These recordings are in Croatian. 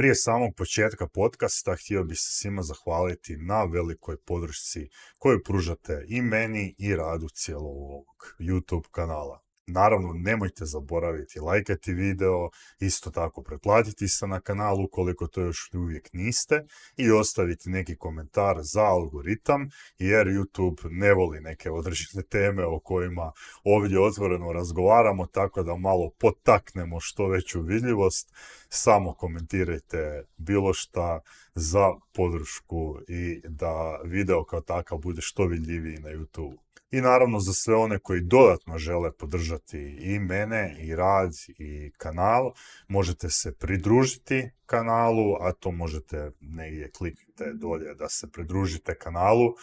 Prije samog početka podcasta htio bih se svima zahvaliti na velikoj podršci koju pružate i meni i radu cijelog ovog YouTube kanala. Naravno, nemojte zaboraviti lajkati video, isto tako pretplatiti se na kanal ukoliko to još uvijek niste i ostaviti neki komentar za algoritam jer YouTube ne voli neke određene teme o kojima ovdje otvoreno razgovaramo, tako da malo potaknemo što veću vidljivost. Samo komentirajte bilo šta za podršku i da video kao takav bude što vidljiviji na YouTube. I naravno za sve one koji dodatno žele podržati i mene, i rad, i kanal, možete se pridružiti kanalu, a to možete negdje kliknite dolje da se pridružite kanalu,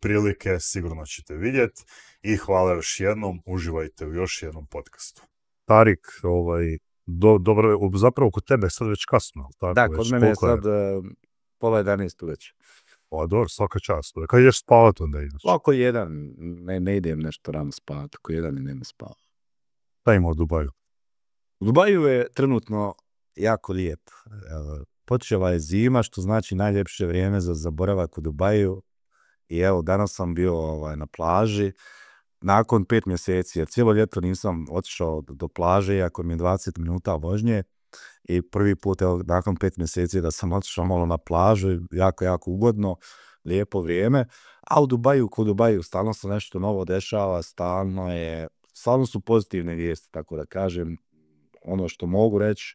prilike sigurno ćete vidjeti i hvala još jednom, uživajte u još jednom podcastu. Tarik, ovaj, dobro, zapravo kod tebe je sad već kasno. Tako da, kod mene je sad je? pola već. Pa dobro, svaka čast. Kad ideš spavat, onda ideš. Ako jedan, ne, ne idem nešto rano spavat, ako jedan i idem spavat. Šta ima u Dubaju? U Dubaju je trenutno jako lijep. Počela je zima, što znači najljepše vrijeme za zaboravak u Dubaju. I evo, danas sam bio ovaj, na plaži. Nakon pet mjeseci, jer cijelo ljeto nisam otišao do plaže, iako mi je 20 minuta vožnje. I prvi put, evo, nakon pet mjeseci da sam otišao malo na plažu, jako, jako ugodno, lijepo vrijeme. A u Dubaju, kod Dubaju, stalno se nešto novo dešava, stalno je, stalno su pozitivne vijesti, tako da kažem. Ono što mogu reći,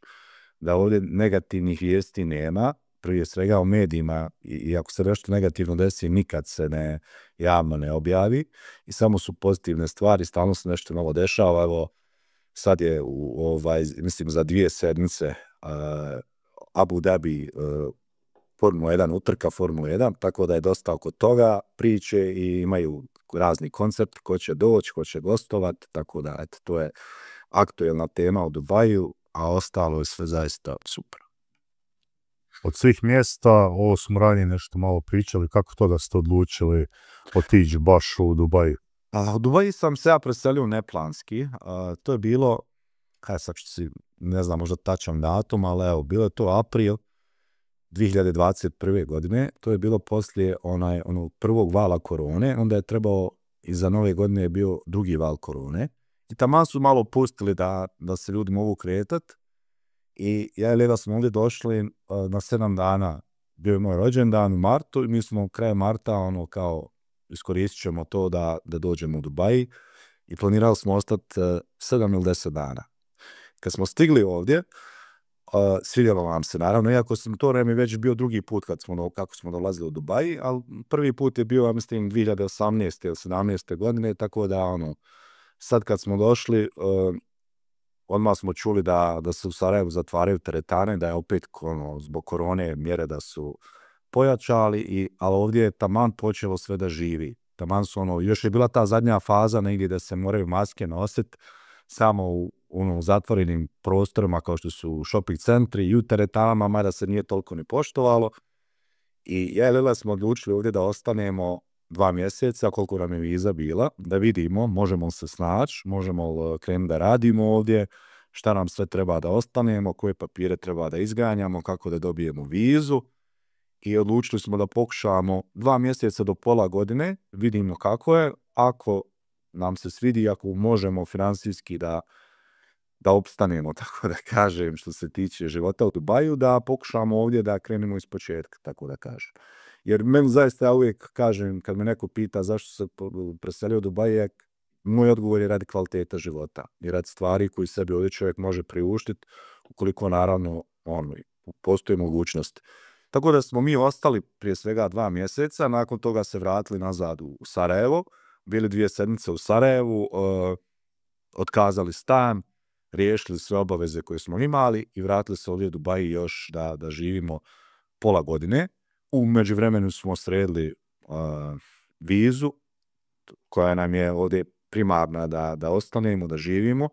da ovdje negativnih vijesti nema, prije svega u medijima i ako se nešto negativno desi, nikad se ne javno ne objavi i samo su pozitivne stvari, stalno se nešto novo dešava, evo sad je ovaj, mislim za dvije sedmice Abu Dhabi uh, Formula 1 utrka Formula 1, tako da je dosta oko toga priče i imaju razni koncert, ko će doći, ko će gostovat, tako da eto, to je aktuelna tema u Dubaju, a ostalo je sve zaista super. Od svih mjesta, ovo smo ranije nešto malo pričali, kako to da ste odlučili otići baš u Dubaju? U Dubaji sam se ja preselio neplanski. To je bilo, kaj sad ću si, ne znam, možda tačan datum, ali evo, bilo je to april 2021. godine. To je bilo poslije onaj, onog prvog vala korone. Onda je trebao, iza nove godine je bio drugi val korone. I tamo su malo pustili da, da se ljudi mogu kretati. I ja i Leda smo ovdje došli na sedam dana. Bio je moj rođendan u martu i mi smo kraj marta ono kao iskoristit ćemo to da, da dođemo u Dubaji i planirali smo ostati e, sedam ili 10 dana. Kad smo stigli ovdje, e, svidjelo vam se naravno, iako sam to već bio drugi put kad smo, kako smo dolazili u Dubaji, ali prvi put je bio, ja mislim, 2018. ili 17. godine, tako da ono, sad kad smo došli, e, odmah smo čuli da, da se u Sarajevu zatvaraju teretane, da je opet ono, zbog korone mjere da su pojačali, i, ali ovdje je taman počelo sve da živi. Taman su ono, još je bila ta zadnja faza negdje da se moraju maske nositi samo u ono, zatvorenim prostorima kao što su shopping centri i u teretanama, mada se nije toliko ni poštovalo. I ja i smo odlučili ovdje da ostanemo dva mjeseca, koliko nam je viza bila, da vidimo, možemo se snaći, možemo e, krenuti da radimo ovdje, šta nam sve treba da ostanemo, koje papire treba da izganjamo, kako da dobijemo vizu i odlučili smo da pokušamo dva mjeseca do pola godine, vidimo kako je, ako nam se svidi, ako možemo financijski da, da opstanemo, tako da kažem, što se tiče života u Dubaju, da pokušamo ovdje da krenemo iz početka, tako da kažem. Jer meni zaista ja uvijek kažem, kad me neko pita zašto se preselio u Dubaj, moj odgovor je radi kvaliteta života i radi stvari koje sebi ovdje čovjek može priuštiti, ukoliko naravno on, postoji mogućnost. Tako da smo mi ostali prije svega dva mjeseca, nakon toga se vratili nazad u Sarajevo, bili dvije sedmice u Sarajevu, e, otkazali stan, riješili sve obaveze koje smo imali i vratili se ovdje u Dubaji još da, da živimo pola godine. U međuvremenu smo sredili e, vizu koja nam je ovdje primarna da, da ostanemo, da živimo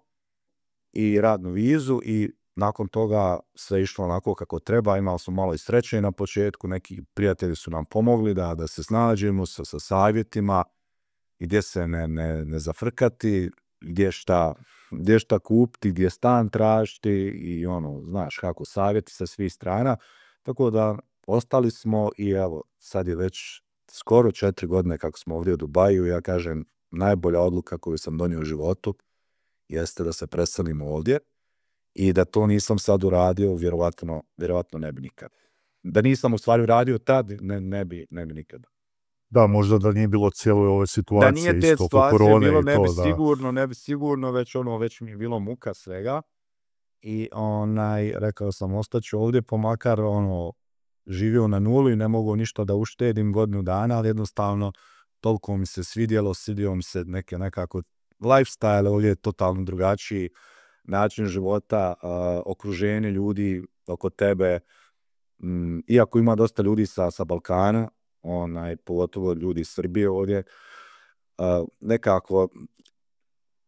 i radnu vizu i nakon toga sve išlo onako kako treba, imali smo malo i sreće na početku, neki prijatelji su nam pomogli da, da se snađemo sa, savjetima gdje se ne, ne, ne zafrkati, gdje šta, gdje šta kupiti, gdje stan tražiti i ono, znaš kako, savjeti sa svih strana. Tako da ostali smo i evo, sad je već skoro četiri godine kako smo ovdje u Dubaju, ja kažem, najbolja odluka koju sam donio u životu jeste da se preselimo ovdje i da to nisam sad uradio, vjerovatno, vjerovatno ne bi nikad. Da nisam u stvari uradio tad, ne, ne, bi, ne bi nikad Da, možda da nije bilo cijelo ove situacije. Da nije te situacije bilo, ne bi sigurno, ne bi sigurno, već ono, već mi je bilo muka svega. I onaj, rekao sam, ostaću ovdje, pomakar ono, živio na nuli, ne mogu ništa da uštedim godinu dana, ali jednostavno toliko mi se svidjelo, svidio mi se neke nekako lifestyle, ovdje je totalno drugačiji, način života, okruženje ljudi oko tebe, iako ima dosta ljudi sa, Balkana, onaj, pogotovo ljudi iz Srbije ovdje, nekako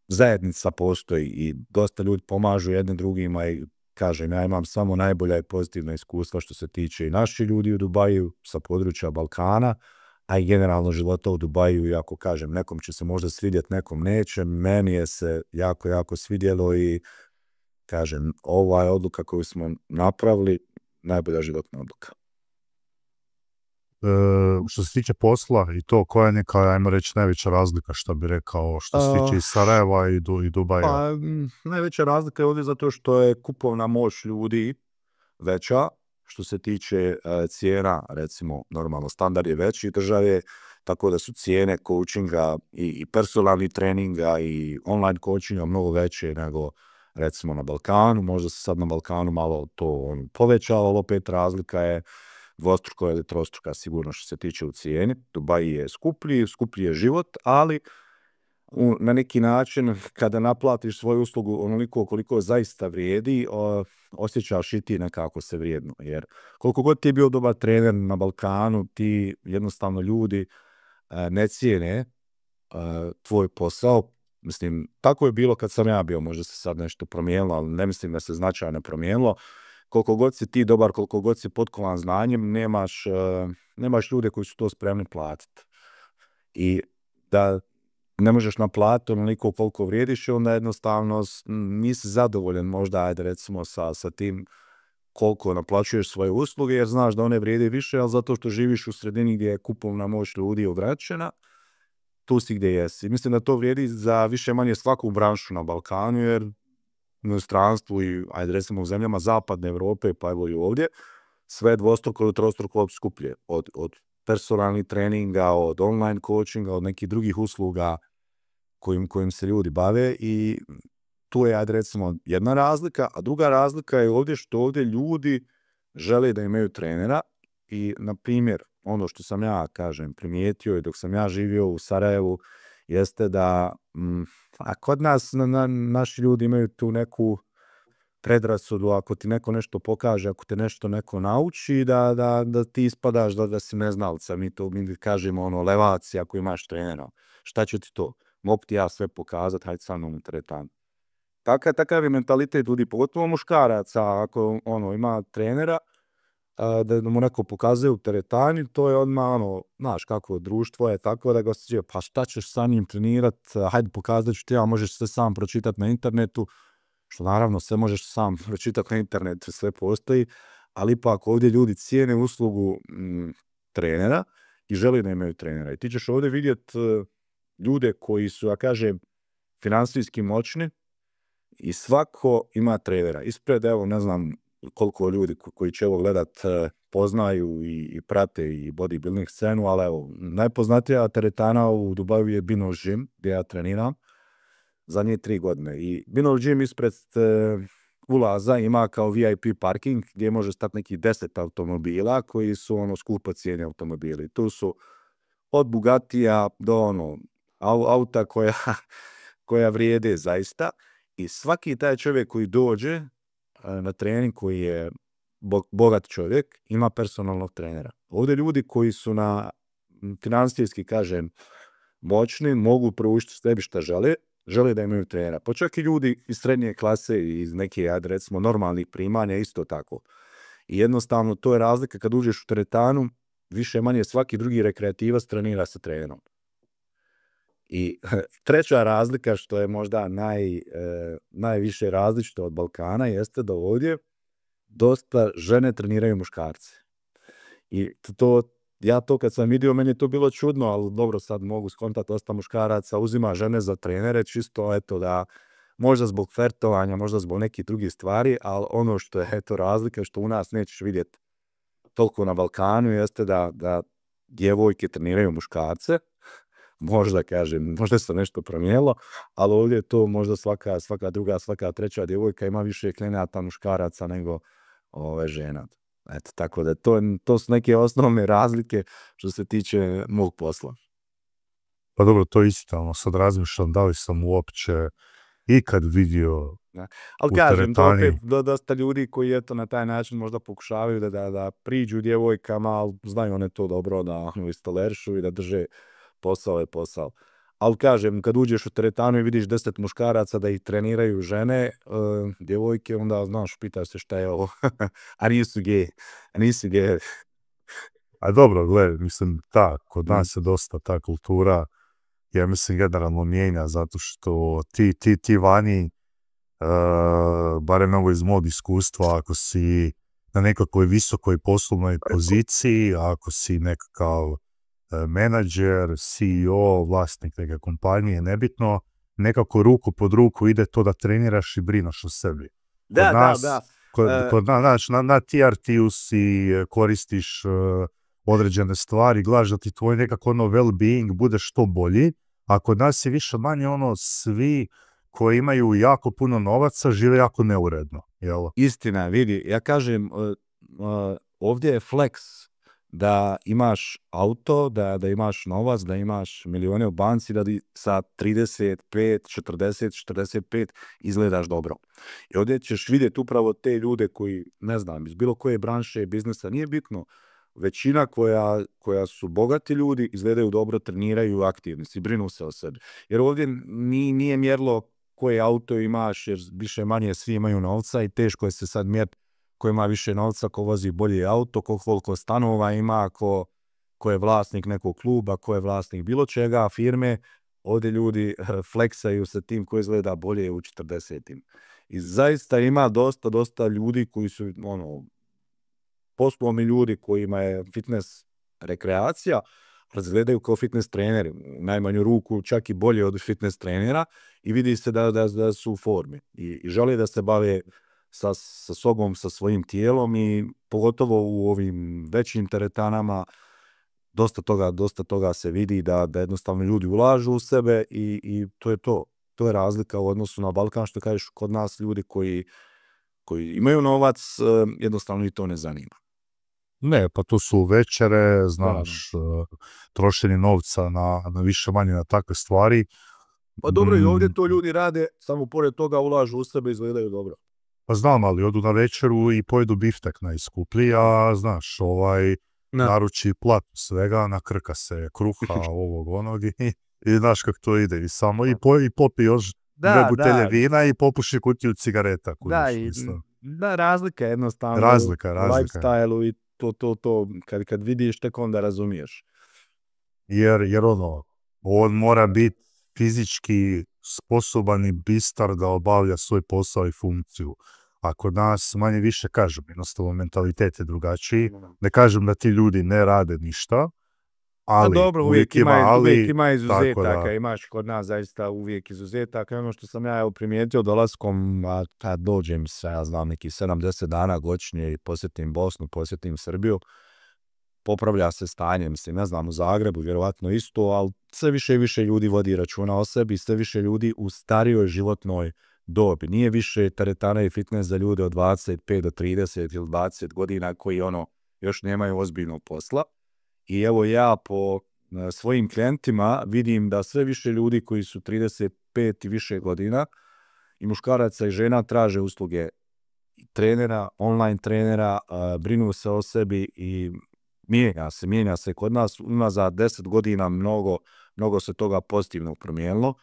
zajednica postoji i dosta ljudi pomažu jedne drugima i kažem, ja imam samo najbolja i pozitivna iskustva što se tiče i naših ljudi u Dubaju sa područja Balkana, a i generalno života u Dubaju, ako kažem, nekom će se možda svidjeti, nekom neće, meni je se jako, jako svidjelo i kažem, ova je odluka koju smo napravili, najbolja životna odluka. E, što se tiče posla i to, koja je neka, ajmo reći, najveća razlika, što bi rekao, što se tiče ah. i Sarajeva i, i Dubaja? Pa, najveća razlika je ovdje zato što je kupovna moć ljudi veća, što se tiče eh, cijena, recimo, normalno standard je veći države, tako da su cijene coachinga i personalnih treninga i online coachinga mnogo veće nego recimo na Balkanu. Možda se sad na Balkanu malo to on povećalo, ali opet razlika je dvostruka ili trostruka sigurno što se tiče u cijeni. Dubai je skuplji, skuplji je život, ali na neki način kada naplatiš svoju uslugu onoliko koliko zaista vrijedi, osjećaš i ti nekako se vrijedno. Jer koliko god ti je bio dobar trener na Balkanu, ti jednostavno ljudi e, ne cijene e, tvoj posao. Mislim, tako je bilo kad sam ja bio, možda se sad nešto promijenilo, ali ne mislim da se značajno promijenilo. Koliko god si ti dobar, koliko god si potkovan znanjem, nemaš, e, nemaš ljude koji su to spremni platiti. I da ne možeš naplatiti onoliko koliko vrijediš i onda jednostavno nisi zadovoljen možda, ajde recimo, sa, sa tim koliko naplaćuješ svoje usluge, jer znaš da one vrijede više, ali zato što živiš u sredini gdje je kupovna moć ljudi obraćena, tu si gdje jesi. Mislim da to vrijedi za više manje svaku branšu na Balkanu, jer u stranstvu i, ajde recimo, u zemljama zapadne Europe, pa evo i ovdje, sve dvostruko ili trostruko skuplje od, od personalnih treninga, od online coachinga, od nekih drugih usluga kojim, kojim se ljudi bave i tu je, ajde recimo, jedna razlika, a druga razlika je ovdje što ovdje ljudi žele da imaju trenera i, na primjer, ono što sam ja, kažem, primijetio i dok sam ja živio u Sarajevu, jeste da, mm, a kod nas na, na, naši ljudi imaju tu neku predrasudu, ako ti neko nešto pokaže, ako te nešto neko nauči, da, da, da ti ispadaš da, da si neznalca, Mi to mi kažemo ono, levaci ako imaš trenera. Šta će ti to? Mogu ti ja sve pokazati, hajde sa mnom tretan. Taka, takav je mentalitet ljudi, pogotovo muškaraca, ako ono, ima trenera, da mu neko pokazuje u teretani, to je odmah ono, znaš kako, društvo je tako da ga se pa šta ćeš sa njim trenirat, hajde pokazat ću ti, a možeš sve sam pročitat na internetu, što naravno sve možeš sam pročitati na internet, sve postoji, ali ipak ovdje ljudi cijene uslugu mm, trenera i žele da imaju trenera. I ti ćeš ovdje vidjeti e, ljude koji su, ja kažem, financijski moćni i svako ima trenera. Ispred, evo, ne znam koliko ljudi koji će ovo gledat e, poznaju i, prate i bodybuilding scenu, ali evo, najpoznatija teretana u Dubaju je Bino Gym, gdje ja treniram zadnje tri godine. I Binol Gym ispred e, ulaza ima kao VIP parking gdje može stati nekih deset automobila koji su ono skupa cijeni automobili. Tu su od Bugatija do ono auta koja, koja vrijede zaista i svaki taj čovjek koji dođe e, na trening koji je bogat čovjek ima personalnog trenera. Ovdje ljudi koji su na financijski kažem moćni mogu proučiti sebi šta žele žele da imaju trenera. Pa čak i ljudi iz srednje klase, iz neke, recimo, normalnih primanja, isto tako. I jednostavno, to je razlika kad uđeš u teretanu, više manje svaki drugi rekreativac trenira sa trenerom. I treća razlika što je možda naj, e, najviše različito od Balkana jeste da ovdje dosta žene treniraju muškarce. I to, ja to kad sam vidio, meni je to bilo čudno, ali dobro sad mogu skontati osta muškaraca, uzima žene za trenere, čisto eto da možda zbog fertovanja, možda zbog nekih drugih stvari, ali ono što je eto razlika, što u nas nećeš vidjeti toliko na Balkanu, jeste da, djevojke treniraju muškarce, možda kažem, možda se nešto promijelo, ali ovdje je to možda svaka, druga, svaka treća djevojka ima više klenata muškaraca nego ove žena. Eto, tako da to, to su neke osnovne razlike što se tiče mog posla. Pa dobro, to je istalno. Sad razmišljam da li sam uopće ikad vidio da. Ali kažem, teretani. to opet dosta ljudi koji eto na taj način možda pokušavaju da, da, da priđu djevojkama, ali znaju one to dobro da ono, istoleršu i da drže posao je posao ali kažem, kad uđeš u teretanu i vidiš deset muškaraca da ih treniraju žene, eh, djevojke, onda znaš, pitaš se šta je ovo, a nisu a nisu a dobro, gle, mislim, ta, kod mm. nas je dosta ta kultura, ja mislim, generalno mijenja, zato što ti, ti, ti vani, eh, barem ovo iz mod iskustva, ako si na nekakvoj visokoj poslovnoj poziciji, ako si nekakav E, menadžer, CEO, vlasnik neke kompanije, nebitno, nekako ruku pod ruku ide to da treniraš i brinaš o sebi. Da, kod da, da. E. Kod, na, naš, na, TRT-u si e, koristiš određene stvari, gledaš da ti tvoj nekako ono well-being bude što bolji, a kod nas je više manje ono svi koji imaju jako puno novaca žive jako neuredno. Jel? Istina, vidi, ja kažem, ovdje je flex da imaš auto, da, da imaš novac, da imaš milijone u banci, da ti sa 35, 40, 45 izgledaš dobro. I ovdje ćeš vidjeti upravo te ljude koji, ne znam, iz bilo koje branše biznisa, nije bitno, većina koja, koja su bogati ljudi izgledaju dobro, treniraju, aktivni si, brinu se o sebi. Jer ovdje nije mjerilo koje auto imaš, jer više manje svi imaju novca i teško je se sad mjeriti ko ima više novca, ko vozi bolji auto, ko koliko stanova ima, ko, ko je vlasnik nekog kluba, ko je vlasnik bilo čega, firme, ovdje ljudi eh, fleksaju sa tim koji izgleda bolje u 40. I zaista ima dosta, dosta ljudi koji su ono, poslovni ljudi kojima je fitness rekreacija, razgledaju kao fitness treneri, najmanju ruku čak i bolje od fitness trenera i vidi se da, da, da su u formi i, i žele da se bave sa, sa sobom, sa svojim tijelom i pogotovo u ovim većim teretanama dosta toga, dosta toga se vidi da, da jednostavno ljudi ulažu u sebe i, i to je to. To je razlika u odnosu na Balkan što kažeš kod nas ljudi koji, koji imaju novac, eh, jednostavno i to ne zanima. Ne, pa to su večere, znaš, eh, trošeni novca na, na više manje na takve stvari. Pa dobro, i ovdje to mm. ljudi rade, samo pored toga ulažu u sebe i izgledaju dobro. Pa znam, ali odu na večeru i pojedu biftek najskuplji, a znaš, ovaj, naruči platu svega, nakrka se kruha ovog onog i, znaš kako to ide. I samo i, po, i popi još da, dve butelje vina i popuši kutiju cigareta. Da, i, da, razlika jednostavno. Razlika, razlika. lifestyle i to, to, to, kad, kad vidiš, tek onda razumiješ. Jer, jer ono, on mora biti fizički sposoban i bistar da obavlja svoj posao i funkciju. A kod nas manje više kažem, jednostavno mentalitet je drugačiji. Ne kažem da ti ljudi ne rade ništa, pa ali, A dobro, uvijek, ima, ali, uvijek ima izuzetaka, imaš kod nas zaista uvijek izuzetaka. Ono što sam ja evo primijetio dolaskom, kad dođem sa, ja znam, nekih 70 dana godišnje i posjetim Bosnu, posjetim Srbiju, popravlja se stanje, mislim, ne znam, u Zagrebu vjerovatno isto, ali sve više i više ljudi vodi računa o sebi, sve više ljudi u starijoj životnoj dobi. Nije više teretana i fitness za ljude od 25 do 30 ili 20 godina koji ono još nemaju ozbiljnog posla. I evo ja po e, svojim klijentima vidim da sve više ljudi koji su 35 i više godina i muškaraca i žena traže usluge trenera, online trenera, e, brinu se o sebi i mijenja se, mijenja se kod nas. za deset godina mnogo, mnogo se toga pozitivno promijenilo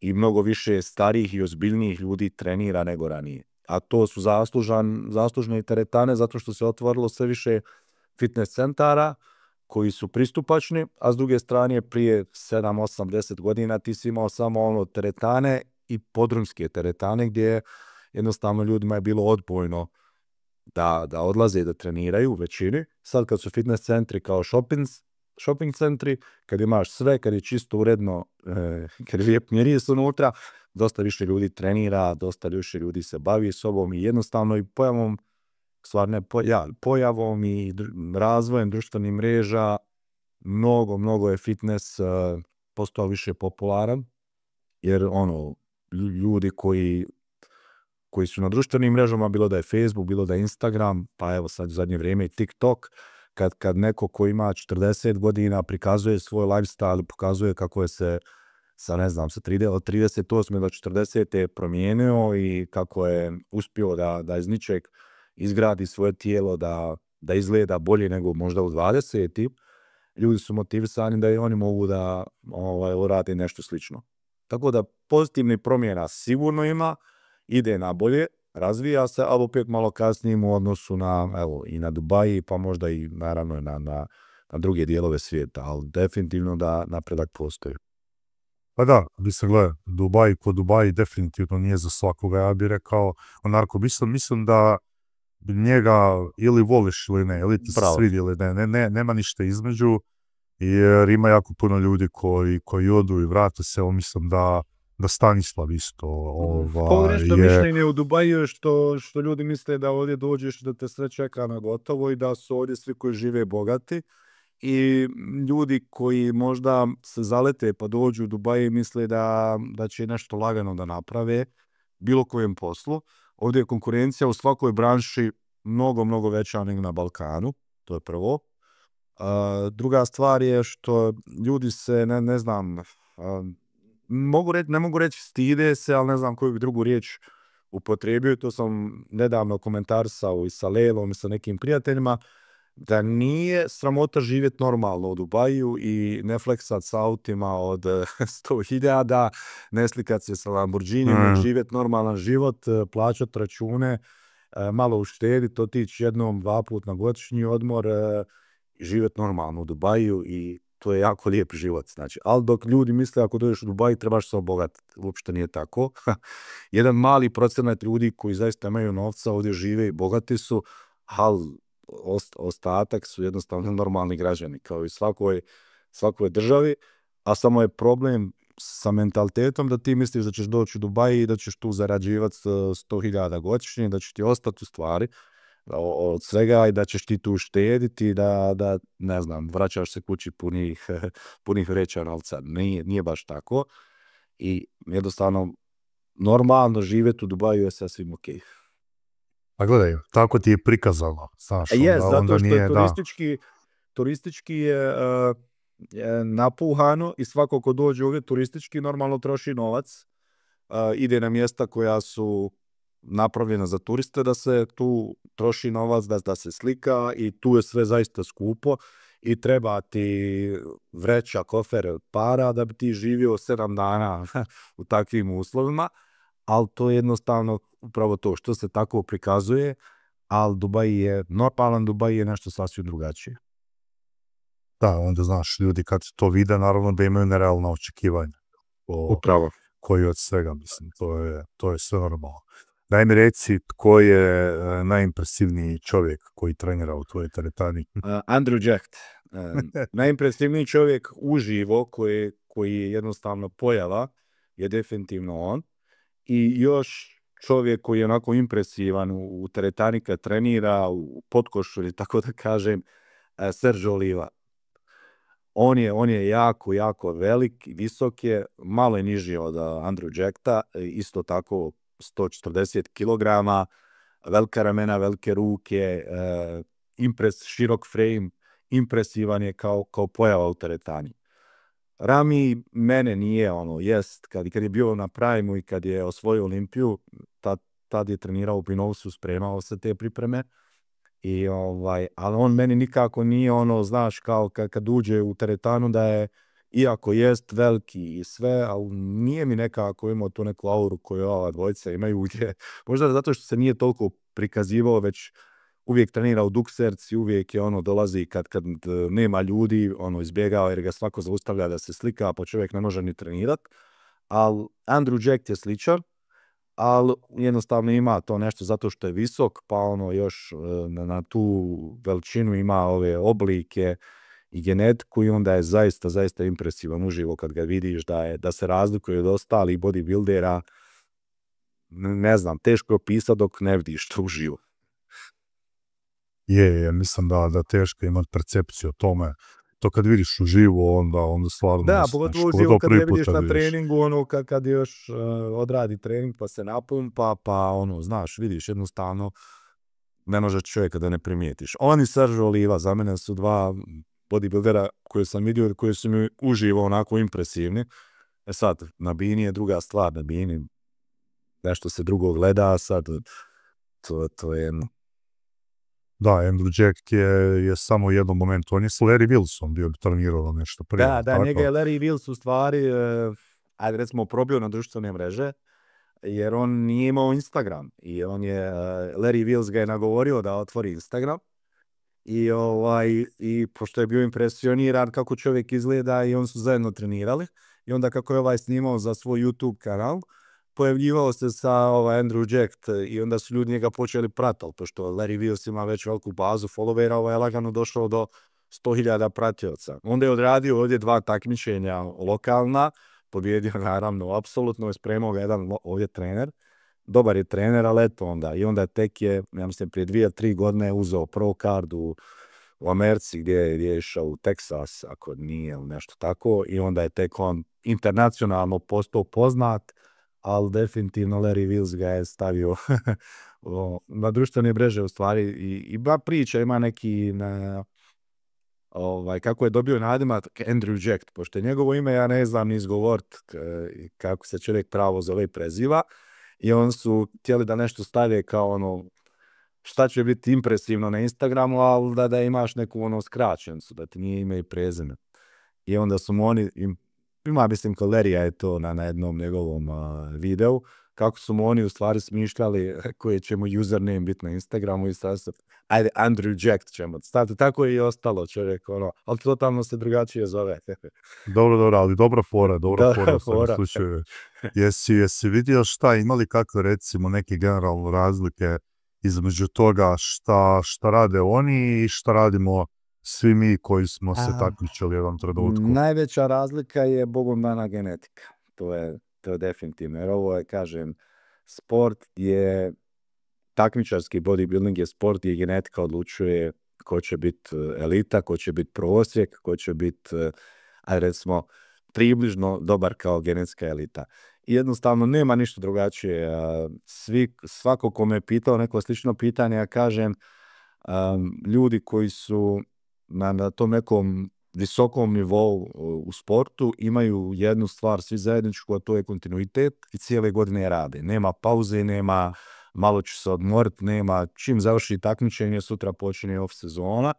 i mnogo više starijih i ozbiljnijih ljudi trenira nego ranije. A to su zaslužan, zaslužne teretane zato što se otvorilo sve više fitness centara koji su pristupačni, a s druge strane prije 7, 8, 10 godina ti si imao samo ono teretane i podrumske teretane gdje jednostavno ljudima je bilo odbojno da, da odlaze i da treniraju u većini. Sad kad su fitness centri kao shopping, shopping centri, kad imaš sve, kad je čisto uredno, e, kad je lijep miris unutra, dosta više ljudi trenira, dosta više ljudi se bavi sobom i jednostavno i pojavom, stvarno ja, pojavom i razvojem društvenih mreža, mnogo, mnogo je fitness eh, postao više popularan, jer ono, ljudi koji koji su na društvenim mrežama, bilo da je Facebook, bilo da je Instagram, pa evo sad u zadnje vrijeme i TikTok, kad, kad neko ko ima 40 godina prikazuje svoj lifestyle, pokazuje kako je se sa ne znam, sa 30, od 38. do 40. je promijenio i kako je uspio da, da iz ničeg izgradi svoje tijelo, da, da izgleda bolje nego možda u 20. Ljudi su motivisani da i oni mogu da ovaj, nešto slično. Tako da pozitivni promjena sigurno ima, ide na bolje, razvija se, ali opet malo kasnijim u odnosu na, evo, i na Dubaji, pa možda i naravno na, na, na druge dijelove svijeta, ali definitivno da napredak postoji. Pa da, bi se gleda, Dubaj po Dubaji definitivno nije za svakoga, ja bih rekao, onako, mislim, mislim da njega ili voliš ili ne, ili ti se svidi ili ne, ne, nema ništa između, jer ima jako puno ljudi koji, koji odu i vrate se, ali mislim da da Stanislav isto ovaj, je... mišljenje u Dubaju što, što ljudi misle da ovdje dođeš da te sve čeka na gotovo i da su ovdje svi koji žive bogati i ljudi koji možda se zalete pa dođu u Dubaju i misle da, da će nešto lagano da naprave bilo kojem poslu. Ovdje je konkurencija u svakoj branši mnogo, mnogo veća nego na Balkanu, to je prvo. Uh, druga stvar je što ljudi se, ne, znam, mogu reći, ne mogu reći stide se, ali ne znam koju drugu riječ upotrebio. To sam nedavno komentarsao i sa Lelom i sa nekim prijateljima da nije sramota živjeti normalno u Dubaju i ne fleksat s autima od 100.000, ne slikat se sa Lamborghinima, mm. živjeti normalan život, plaćat račune, e, malo uštediti, otići jednom, dva put na godišnji odmor, e, živjeti normalno u Dubaju i to je jako lijep život. Znači, ali dok ljudi misle ako dođeš u Dubaj trebaš se obogatiti, uopšte nije tako. Jedan mali procenat ljudi koji zaista imaju novca ovdje žive i bogati su, ali ostatak su jednostavno normalni građani, kao i svakoj, svakoj državi, a samo je problem sa mentalitetom da ti misliš da ćeš doći u Dubaj i da ćeš tu zarađivati e, 100.000 godišnje, da će ti ostati u stvari od svega i da ćeš ti tu štediti, da, da ne znam, vraćaš se kući punih, punih vreća novca. Nije, nije baš tako. I jednostavno, normalno živjeti u Dubaju je sasvim ok. A pa gledaj, tako ti je prikazano, Saš. E, je, onda, zato što je turistički, turistički je uh, napuhano i svako ko dođe ovdje turistički normalno troši novac. Uh, ide na mjesta koja su napravljena za turiste, da se tu troši novac, da, da se slika i tu je sve zaista skupo i treba ti vreća, kofer para da bi ti živio sedam dana u takvim uslovima, ali to je jednostavno upravo to što se tako prikazuje, ali Dubai je, normalan Dubai je nešto sasvim drugačije. Da, onda znaš, ljudi kad to vide, naravno da imaju nerealna očekivanja. Upravo. Koji od svega, mislim, to je, to je sve normalno. Daj mi reci tko je e, najimpresivniji čovjek koji trenira u tvojoj teretani. E, Andrew Jack. E, najimpresivniji čovjek uživo koji, koji je jednostavno pojava je definitivno on. I još čovjek koji je onako impresivan u, u teretani kad trenira, u potkošu ili tako da kažem, uh, Oliva. On je, on je jako, jako velik, visok je, malo je niži od Andrew Jacka, isto tako 140 kg, velika ramena, velike ruke, e, impres, širok frame, impresivan je kao, kao pojava u teretani. Rami mene nije ono, jest, kad, kad je bio na Primu i kad je osvojio Olimpiju, tad, tad je trenirao u Pinovsu, spremao se te pripreme. I ovaj, ali on meni nikako nije ono, znaš, kao kad, kad uđe u teretanu da je iako jest veliki i sve, ali nije mi nekako imao tu neku auru koju ova dvojica imaju, gdje, možda zato što se nije toliko prikazivao, već uvijek trenira u dukserci, uvijek je ono dolazi kad, kad nema ljudi, ono izbjegao jer ga svako zaustavlja da se slika, pa čovjek ne može ni trenirat. Ali Andrew Jack je sličan, ali jednostavno ima to nešto zato što je visok, pa ono još e, na, na tu veličinu ima ove oblike, i genetiku i onda je zaista, zaista impresivan uživo kad ga vidiš da, je, da se razlikuje od ostalih bodybuildera. Ne znam, teško je opisati dok ne vidiš to uživo. Je, je, mislim da, da teško imati percepciju o tome to kad vidiš uživo, onda, onda stvarno... Da, pogotovo uživo kad ne vidiš na treningu, ono, kad, kad još e, odradi trening pa se napumpa, pa ono, znaš, vidiš jednostavno, ne može čovjeka da ne primijetiš. Oni Sržo Oliva za mene su dva bodybuildera koje sam vidio i koje su mi uživo onako impresivni. E sad, na Bini je druga stvar, na Bini nešto se drugo gleda, sad to, to je jedno. Da, Andrew Jack je, samo u jednom momentu, on je s Larry Wilson bio trenirao nešto prije. Da, da, njega je Larry Wilson u stvari, e, ajde recimo, probio na društvene mreže, jer on nije imao Instagram i on je, e, Larry Wills ga je nagovorio da otvori Instagram i, ovaj, I pošto je bio impresioniran kako čovjek izgleda i on su zajedno trenirali. I onda kako je ovaj snimao za svoj YouTube kanal, pojavljivao se sa ovaj, Andrew Jack i onda su ljudi njega počeli pratiti, pošto Larry Wills ima već veliku bazu followera, ovaj je lagano došao do 100.000 pratioca. Onda je odradio ovdje dva takmičenja lokalna, pobjedio naravno apsolutno, je spremao ga jedan ovdje trener, dobar je trener, ali eto onda. I onda tek je, ja mislim, prije dvije, tri godine uzeo pro card u, Americi gdje je, išao u Texas, ako nije nešto tako. I onda je tek on internacionalno postao poznat, ali definitivno Larry Wills ga je stavio na društvene breže u stvari. I, priča ima neki... Na, ovaj, kako je dobio nadimak Andrew Jack, pošto je njegovo ime, ja ne znam ni izgovort kako se čovjek pravo zove i preziva, i oni su htjeli da nešto stave kao ono, šta će biti impresivno na Instagramu, ali da, da imaš neku ono skraćenicu, da ti nije ime i prezime. I onda su mu oni, ima mislim kolerija je to na, na jednom njegovom videu, kako su mu oni u stvari smišljali eh, koje će mu username biti na Instagramu i sad se, ajde, Andrew Jack ćemo stavite, Tako je i ostalo, čovjek, ono, ali totalno se drugačije zove. dobro, dobro, ali dobra fora, dobra fora, fora. Slučaju. Jesi, jesi vidio šta, imali kakve recimo neke generalne razlike između toga šta, šta rade oni i šta radimo svi mi koji smo se ah. takmičili u jednom trenutku? Najveća razlika je bogom dana genetika. To je to definitivno. Jer ovo je, kažem, sport je takmičarski bodybuilding je sport gdje genetika odlučuje ko će biti e, elita, ko će biti prosjek, ko će biti, e, ajde recimo, približno dobar kao genetska elita. I jednostavno nema ništa drugačije. E, svako ko me je pitao neko slično pitanje, ja kažem, ljudi koji su na, na tom nekom visokom nivou u sportu imaju jednu stvar svi zajedničku, a to je kontinuitet i cijele godine rade. Nema pauze, nema malo ću se odmorit, nema čim završi takmičenje, sutra počinje off sezona.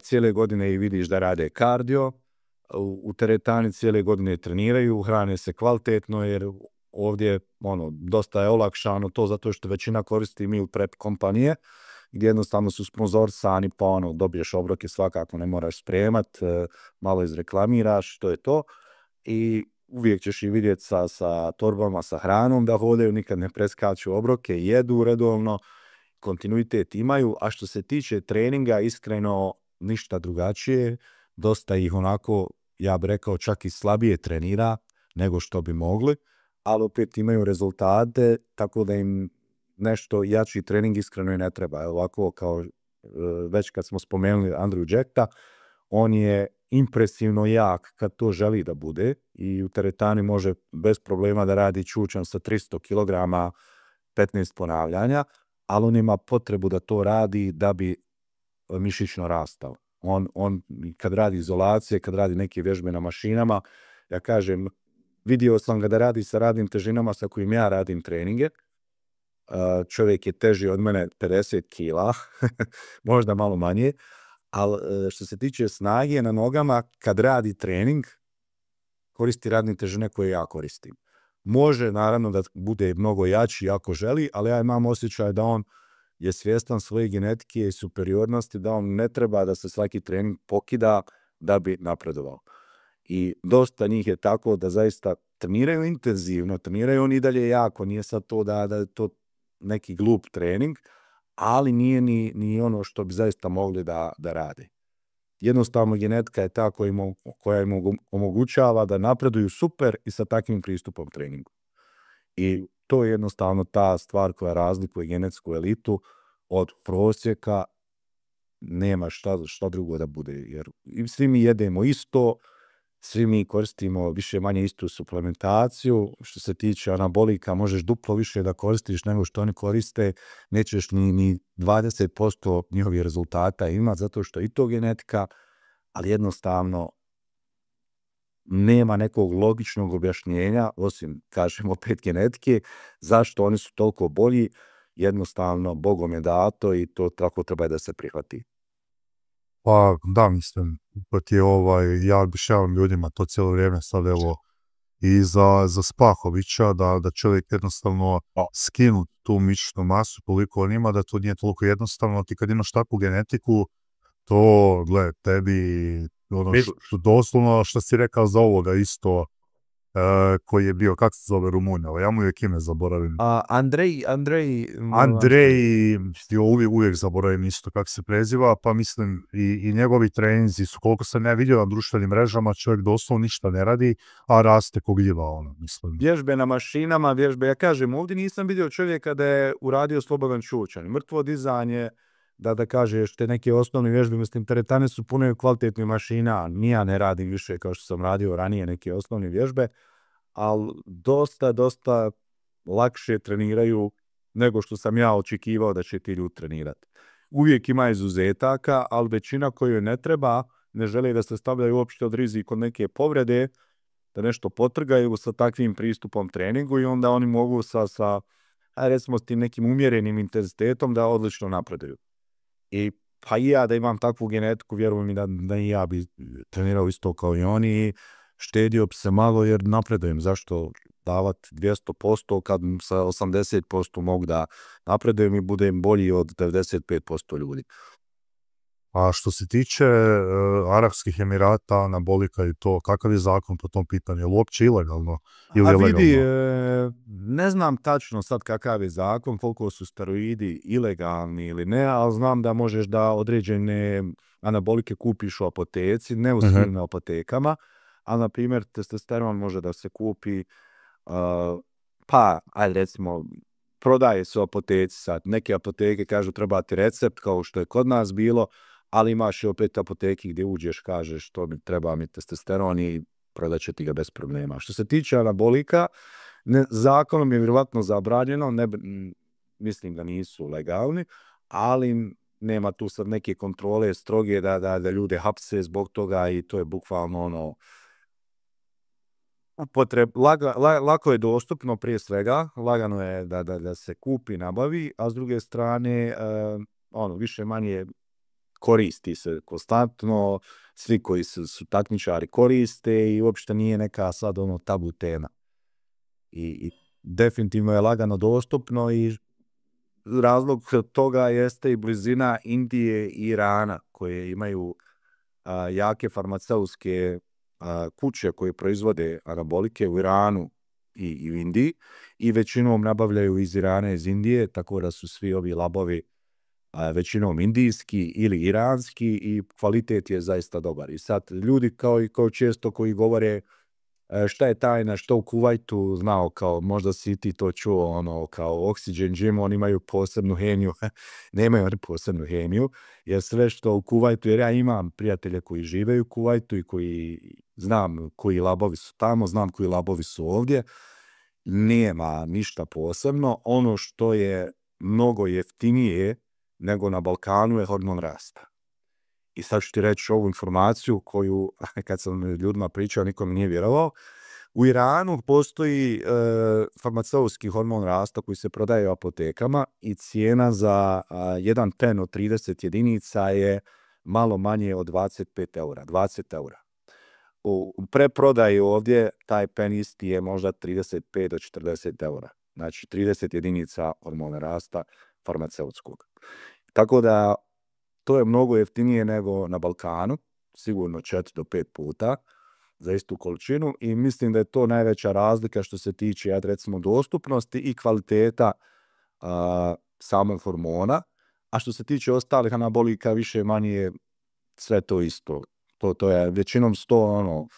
Cijele godine i vidiš da rade kardio, u teretani cijele godine treniraju, hrane se kvalitetno jer ovdje ono, dosta je olakšano to zato što većina koristi meal prep kompanije gdje jednostavno su sponzorsani, pa ono, dobiješ obroke svakako, ne moraš spremat, e, malo izreklamiraš, to je to. I uvijek ćeš i vidjeti sa, sa torbama, sa hranom da hodaju, nikad ne preskaču obroke, jedu redovno, kontinuitet imaju, a što se tiče treninga, iskreno ništa drugačije, dosta ih onako, ja bih rekao, čak i slabije trenira nego što bi mogli, ali opet imaju rezultate, tako da im nešto jači trening iskreno i ne treba. Ovako kao e, već kad smo spomenuli Andrew Jackta, on je impresivno jak kad to želi da bude i u teretani može bez problema da radi čučan sa 300 kg 15 ponavljanja, ali on ima potrebu da to radi da bi e, mišićno rastao. On, on kad radi izolacije, kad radi neke vježbe na mašinama, ja kažem, vidio sam ga da radi sa radnim težinama sa kojim ja radim treninge, čovjek je teži od mene 50 kila, možda malo manje, ali e, što se tiče snage na nogama, kad radi trening, koristi radne težine koje ja koristim. Može, naravno, da bude mnogo jači ako želi, ali ja imam osjećaj da on je svjestan svoje genetike i superiornosti, da on ne treba da se svaki trening pokida da bi napredovao. I dosta njih je tako da zaista treniraju intenzivno, treniraju on i dalje jako, nije sad to da, je to neki glup trening, ali nije ni, ni ono što bi zaista mogli da, da radi. Jednostavno genetika je ta koja im, omogućava da napreduju super i sa takvim pristupom treningu. I to je jednostavno ta stvar koja razlikuje genetsku elitu od prosjeka nema šta, šta drugo da bude. Jer svi mi jedemo isto, svi mi koristimo više manje istu suplementaciju. Što se tiče anabolika, možeš duplo više da koristiš nego što oni koriste. Nećeš ni, ni 20% njihovih rezultata ima zato što i to genetika, ali jednostavno nema nekog logičnog objašnjenja, osim, kažem, opet genetike, zašto oni su toliko bolji, jednostavno, Bogom je dato i to tako treba da se prihvati. Pa da, mislim, ovaj, ja objašnjavam ljudima to cijelo vrijeme sad evo i za, Spahovića, da, da čovjek jednostavno pa. skinu tu mišićnu masu koliko on ima, da to nije toliko jednostavno. Ti kad imaš takvu genetiku, to, gle, tebi, ono, doslovno što si rekao za ovoga isto, E, koji je bio, kako se zove Rumunja, ja mu uvijek ime zaboravim. A, Andrej, Andrej... Mm, Andrej, uvijek, uvijek zaboravim isto kako se preziva, pa mislim i, njegovi trenzi su, koliko sam ja vidio na društvenim mrežama, čovjek doslovno ništa ne radi, a raste kogljiva, ono, mislim. Vježbe na mašinama, vježbe, ja kažem, ovdje nisam vidio čovjeka da je uradio slobodan čučan, mrtvo dizanje, da da kažeš te neke osnovne vježbe, mislim teretane su puno kvalitetnih mašina, ni ja ne radim više kao što sam radio ranije neke osnovne vježbe, ali dosta, dosta lakše treniraju nego što sam ja očekivao da će ti ljudi trenirati. Uvijek ima izuzetaka, ali većina koju ne treba, ne žele da se stavljaju uopšte od rizik neke povrede, da nešto potrgaju sa takvim pristupom treningu i onda oni mogu sa, sa recimo s tim nekim umjerenim intenzitetom da odlično napredaju. I pa i ja da imam takvu genetiku, vjerujem mi da, da i ja bi trenirao isto kao i oni štedio bi se malo jer napredujem. Zašto davat 200% kad sa 80% mogu da napredujem i budem bolji od 95% ljudi. A što se tiče eh, Arapskih Arabskih Emirata, Anabolika i to, kakav je zakon po tom pitanju? Je li uopće ilegalno ili A vidi, eh, ne znam tačno sad kakav je zakon, koliko su steroidi ilegalni ili ne, ali znam da možeš da određene anabolike kupiš u apoteci, ne u mhm. svim apotekama, ali na primjer testosteron može da se kupi pa, ajde recimo, prodaje se apoteci sad. Neke apoteke kažu treba ti recept kao što je kod nas bilo, ali imaš i opet apoteki gdje uđeš, kažeš to mi treba mi testosteron i prodat će ti ga bez problema. Što se tiče anabolika, zakonom je vjerojatno zabranjeno, mislim da nisu legalni, ali nema tu sad neke kontrole stroge da, da, da ljude hapse zbog toga i to je bukvalno ono lako je dostupno prije svega, lagano je da, da, da se kupi, nabavi, a s druge strane, eh, ono, više manje koristi se konstantno, svi koji su, su takmičari koriste i uopšte nije neka sad ono tabu tema. I, i definitivno je lagano dostupno i razlog toga jeste i blizina Indije i Irana koje imaju eh, jake farmaceutske kuće koje proizvode anabolike u Iranu i u Indiji i većinom nabavljaju iz Irana, iz Indije, tako da su svi ovi labovi većinom indijski ili iranski i kvalitet je zaista dobar. I sad ljudi kao i kao često koji govore e, šta je tajna, što u Kuvajtu znao kao možda si ti to čuo ono kao Oxygen Gym, oni imaju posebnu hemiju, nemaju oni posebnu hemiju, jer sve što u Kuvajtu, jer ja imam prijatelje koji žive u Kuvajtu i koji znam koji labovi su tamo, znam koji labovi su ovdje, nema ništa posebno. Ono što je mnogo jeftinije nego na Balkanu je hormon rasta. I sad ću ti reći ovu informaciju koju, kad sam ljudima pričao, nikom nije vjerovao. U Iranu postoji e, farmaceutski hormon rasta koji se prodaje u apotekama i cijena za jedan ten od 30 jedinica je malo manje od 25 eura, 20 eura u preprodaji ovdje taj penis je možda 35 do 40 eura. Znači 30 jedinica hormona rasta farmaceutskog. Tako da to je mnogo jeftinije nego na Balkanu, sigurno 4 do 5 puta za istu količinu i mislim da je to najveća razlika što se tiče recimo dostupnosti i kvaliteta samog hormona, a što se tiče ostalih anabolika više manje sve to isto to, to je većinom sto ono,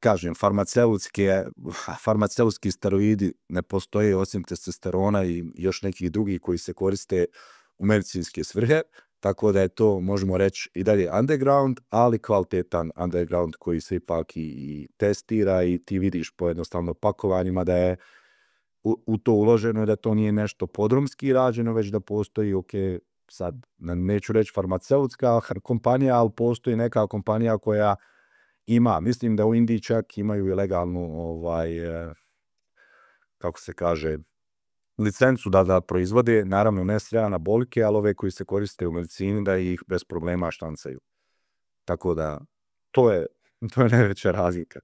kažem, farmaceutske, farmaceutski steroidi ne postoje osim testosterona i još nekih drugih koji se koriste u medicinske svrhe, tako da je to, možemo reći, i dalje underground, ali kvalitetan underground koji se ipak i, testira i ti vidiš po jednostavno pakovanjima da je u, to uloženo i da to nije nešto podrumski rađeno, već da postoji, ok, sad neću reći farmaceutska kompanija, ali postoji neka kompanija koja ima, mislim da u Indiji čak imaju i legalnu, ovaj, eh, kako se kaže, licencu da, da proizvode, naravno ne na bolike, ali ove koji se koriste u medicini da ih bez problema štancaju. Tako da, to je, to je najveća razlika.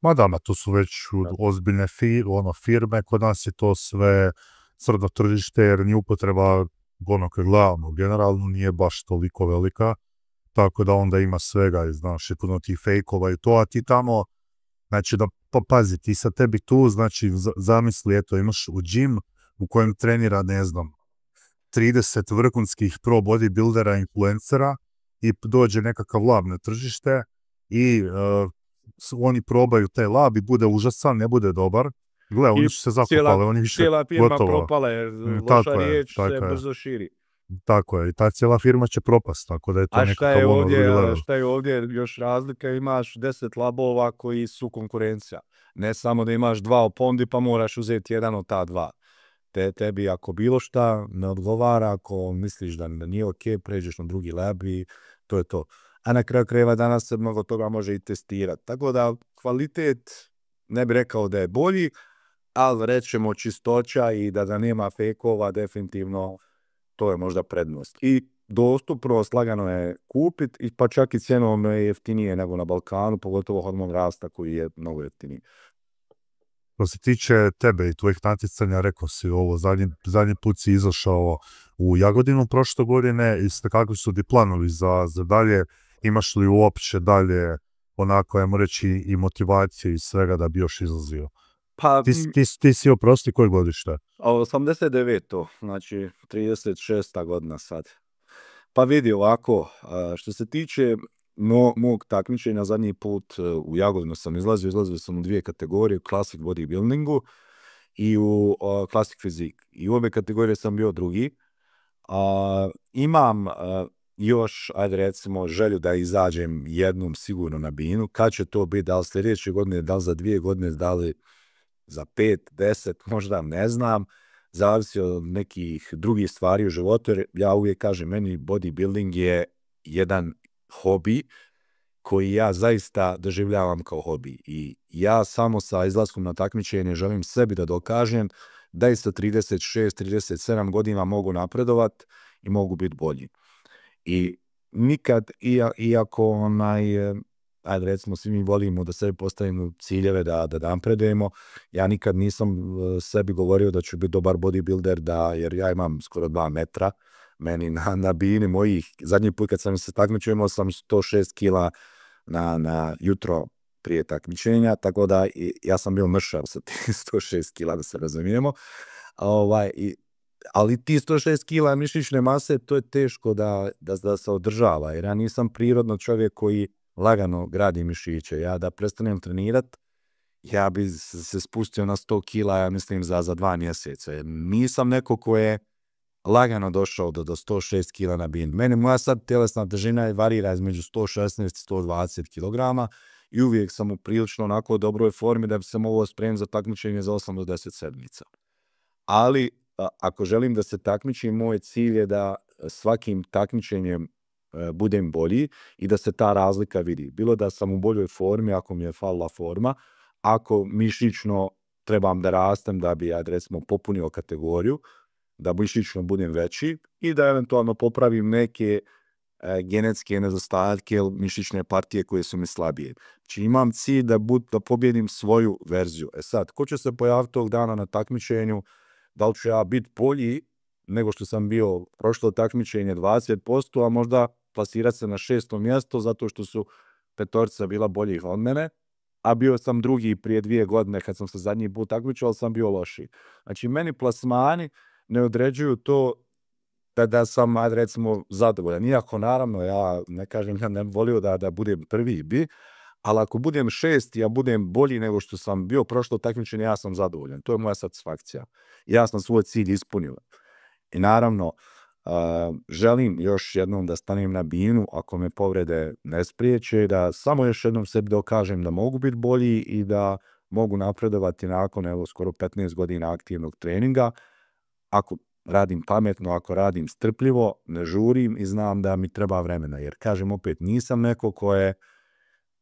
Ma da, ma tu su već ozbiljne fir, ono, firme, kod nas je to sve crno tržište jer ni upotreba ono kad gledamo generalno nije baš toliko velika, tako da onda ima svega, znaš, i puno tih fejkova i to, a ti tamo, znači da, pa pazi, ti sa tebi tu, znači, zamisli, eto, imaš u džim, u kojem trenira, ne znam, 30 vrhunskih pro bodybuildera, influencera i dođe nekakav lab na tržište i eh, oni probaju taj lab i bude užasan, ne bude dobar, Gle, se oni Cijela firma propala e, loša riječ se brzo širi. Tako je, i ta cijela firma će propast, tako da je to A šta je ovdje, ono ovdje još razlika, imaš deset labova koji su konkurencija. Ne samo da imaš dva opondi pa moraš uzeti jedan od ta dva. Te, tebi ako bilo šta ne odgovara, ako misliš da nije ok, pređeš na drugi lab i to je to. A na kraju krajeva danas se mnogo toga može i testirati. Tako da kvalitet ne bi rekao da je bolji, ali rećemo čistoća i da da nema fekova, definitivno to je možda prednost. I dostupno, slagano je kupit, pa čak i cijenom ono je jeftinije nego na Balkanu, pogotovo hormon rasta koji je mnogo jeftiniji. Što se tiče tebe i tvojih natjecanja, rekao si ovo, zadnji, put si izašao u Jagodinu prošle godine i kakvi su ti planovi za, za dalje, imaš li uopće dalje onako, ajmo reći, i motivacije i svega da bi još izlazio? Pa, ti, ti, ti si oprosti koje godišta? 89. Znači 36. godina sad. Pa vidi ovako, što se tiče no mog takmičenja, zadnji put e, u Jagodinu sam izlazio, izlazio sam u dvije kategorije, u Classic Bodybuildingu i u Classic Fizik. I u obe kategorije sam bio drugi. A, imam e, još, ajde recimo, želju da izađem jednom sigurno na binu. Kad će to biti, da li sljedeće godine, da li za dvije godine, da li za pet, deset, možda ne znam, zavisi od nekih drugih stvari u životu, jer ja uvijek kažem, meni bodybuilding je jedan hobi koji ja zaista doživljavam kao hobi i ja samo sa izlaskom na takmičenje želim sebi da dokažem da i sa 36, 37 godina mogu napredovat i mogu biti bolji. I nikad, iako onaj, ajde recimo svi mi volimo da sebi postavimo ciljeve da, da napredujemo. Ja nikad nisam e, sebi govorio da ću biti dobar bodybuilder, da, jer ja imam skoro dva metra, meni na, na bini mojih, zadnji put kad sam se takmičio imao sam 106 kila na, na jutro prije takmičenja, tako da ja sam bio mršav sa tih 106 kila, da se razumijemo. ovaj, i, ali ti 106 kila mišićne mase, to je teško da, da, da se održava, jer ja nisam prirodno čovjek koji lagano gradi mišiće. Ja da prestanem trenirat, ja bi se spustio na 100 kila, ja mislim, za, za dva mjeseca. Nisam neko ko je lagano došao do, 106 kila na bin. Mene moja sad telesna težina varira između 116 i 120 kilograma i uvijek sam u prilično onako dobroj formi da bi se mogao spremiti za takmičenje za 8 do 10 sedmica. Ali ako želim da se takmičim, moj cilj je da svakim takmičenjem E, budem bolji i da se ta razlika vidi. Bilo da sam u boljoj formi, ako mi je falila forma, ako mišićno trebam da rastem da bi ja recimo popunio kategoriju, da mišićno budem veći i da eventualno popravim neke e, genetske nedostatke ili mišićne partije koje su mi slabije. Znači imam cilj da, bud, da pobjedim svoju verziju. E sad, ko će se pojaviti tog dana na takmičenju, da li ću ja biti bolji nego što sam bio prošlo takmičenje 20%, a možda plasirati se na šesto mjesto zato što su petorca bila boljih od mene, a bio sam drugi prije dvije godine kad sam se zadnji put takmičio, ali sam bio loši. Znači, meni plasmani ne određuju to da, sam, ajde recimo, zadovoljan. Iako, naravno, ja ne kažem, ja ne volio da, da budem prvi bi, ali ako budem šest ja budem bolji nego što sam bio prošlo takmičenje, ja sam zadovoljan. To je moja satisfakcija. Ja sam svoj cilj ispunio. I naravno, želim još jednom da stanem na binu ako me povrede ne spriječe, da samo još jednom sebi dokažem da mogu biti bolji i da mogu napredovati nakon evo, skoro 15 godina aktivnog treninga. Ako radim pametno, ako radim strpljivo, ne žurim i znam da mi treba vremena. Jer kažem opet, nisam neko ko je,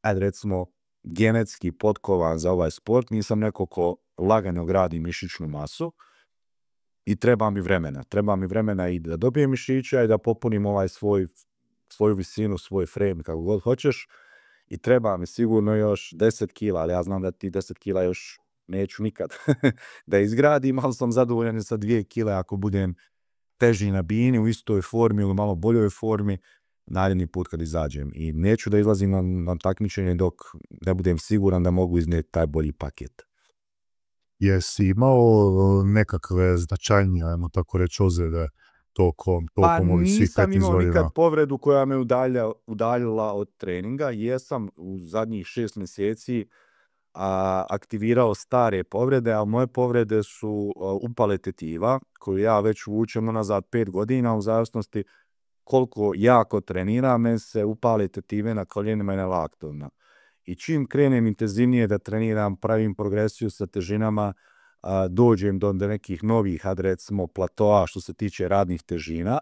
ajde recimo, genetski potkovan za ovaj sport, nisam neko ko lagano gradi mišićnu masu, i treba mi vremena. Treba mi vremena i da dobijem mišića i da popunim ovaj svoj, svoju visinu, svoj frame, kako god hoćeš. I treba mi sigurno još 10 kila, ali ja znam da ti 10 kila još neću nikad da izgradim, ali sam zadovoljan sa 2 kile ako budem teži na bini u istoj formi ili malo boljoj formi naredni put kad izađem. I neću da izlazim na, na takmičenje dok ne budem siguran da mogu iznijeti taj bolji paket. Jesi imao nekakve značajnije, ajmo tako reći, ozljede tokom, pa tokom pa, ovih svih nisam imao nikad povredu koja me udaljila od treninga. Jesam u zadnjih šest mjeseci a, aktivirao stare povrede, a moje povrede su a, upale tetiva, koju ja već vučem unazad pet godina u zavisnosti koliko jako treniram, se upale tetive na koljenima i na laktovima i čim krenem intenzivnije da treniram, pravim progresiju sa težinama, dođem do nekih novih, recimo, platoa što se tiče radnih težina,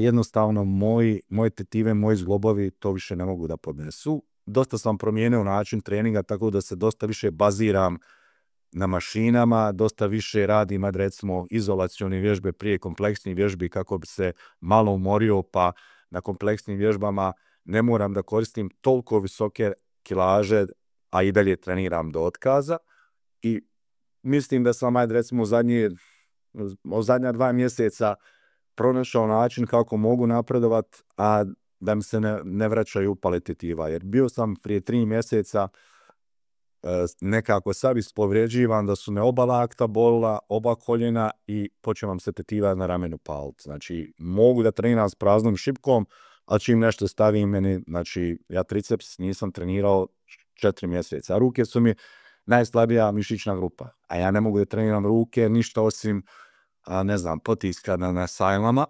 jednostavno moje tetive, moji zglobovi to više ne mogu da podnesu. Dosta sam promijenio način treninga tako da se dosta više baziram na mašinama, dosta više radim, recimo, izolacione vježbe prije kompleksnih vježbi kako bi se malo umorio, pa na kompleksnim vježbama ne moram da koristim toliko visoke kilaže, a i dalje treniram do otkaza. I mislim da sam, ajde recimo, u zadnje, zadnja dva mjeseca pronašao način kako mogu napredovat, a da mi se ne, ne vraćaju paletitiva. Jer bio sam prije tri mjeseca e, nekako sam ispovređivan da su me oba lakta bolila, oba koljena i počeo se tetiva na ramenu palca. Znači, mogu da treniram s praznom šipkom, a čim nešto stavim meni, znači ja triceps nisam trenirao četiri mjeseca, a ruke su mi najslabija mišićna grupa, a ja ne mogu da treniram ruke, ništa osim, a, ne znam, potiska na, na sajlama,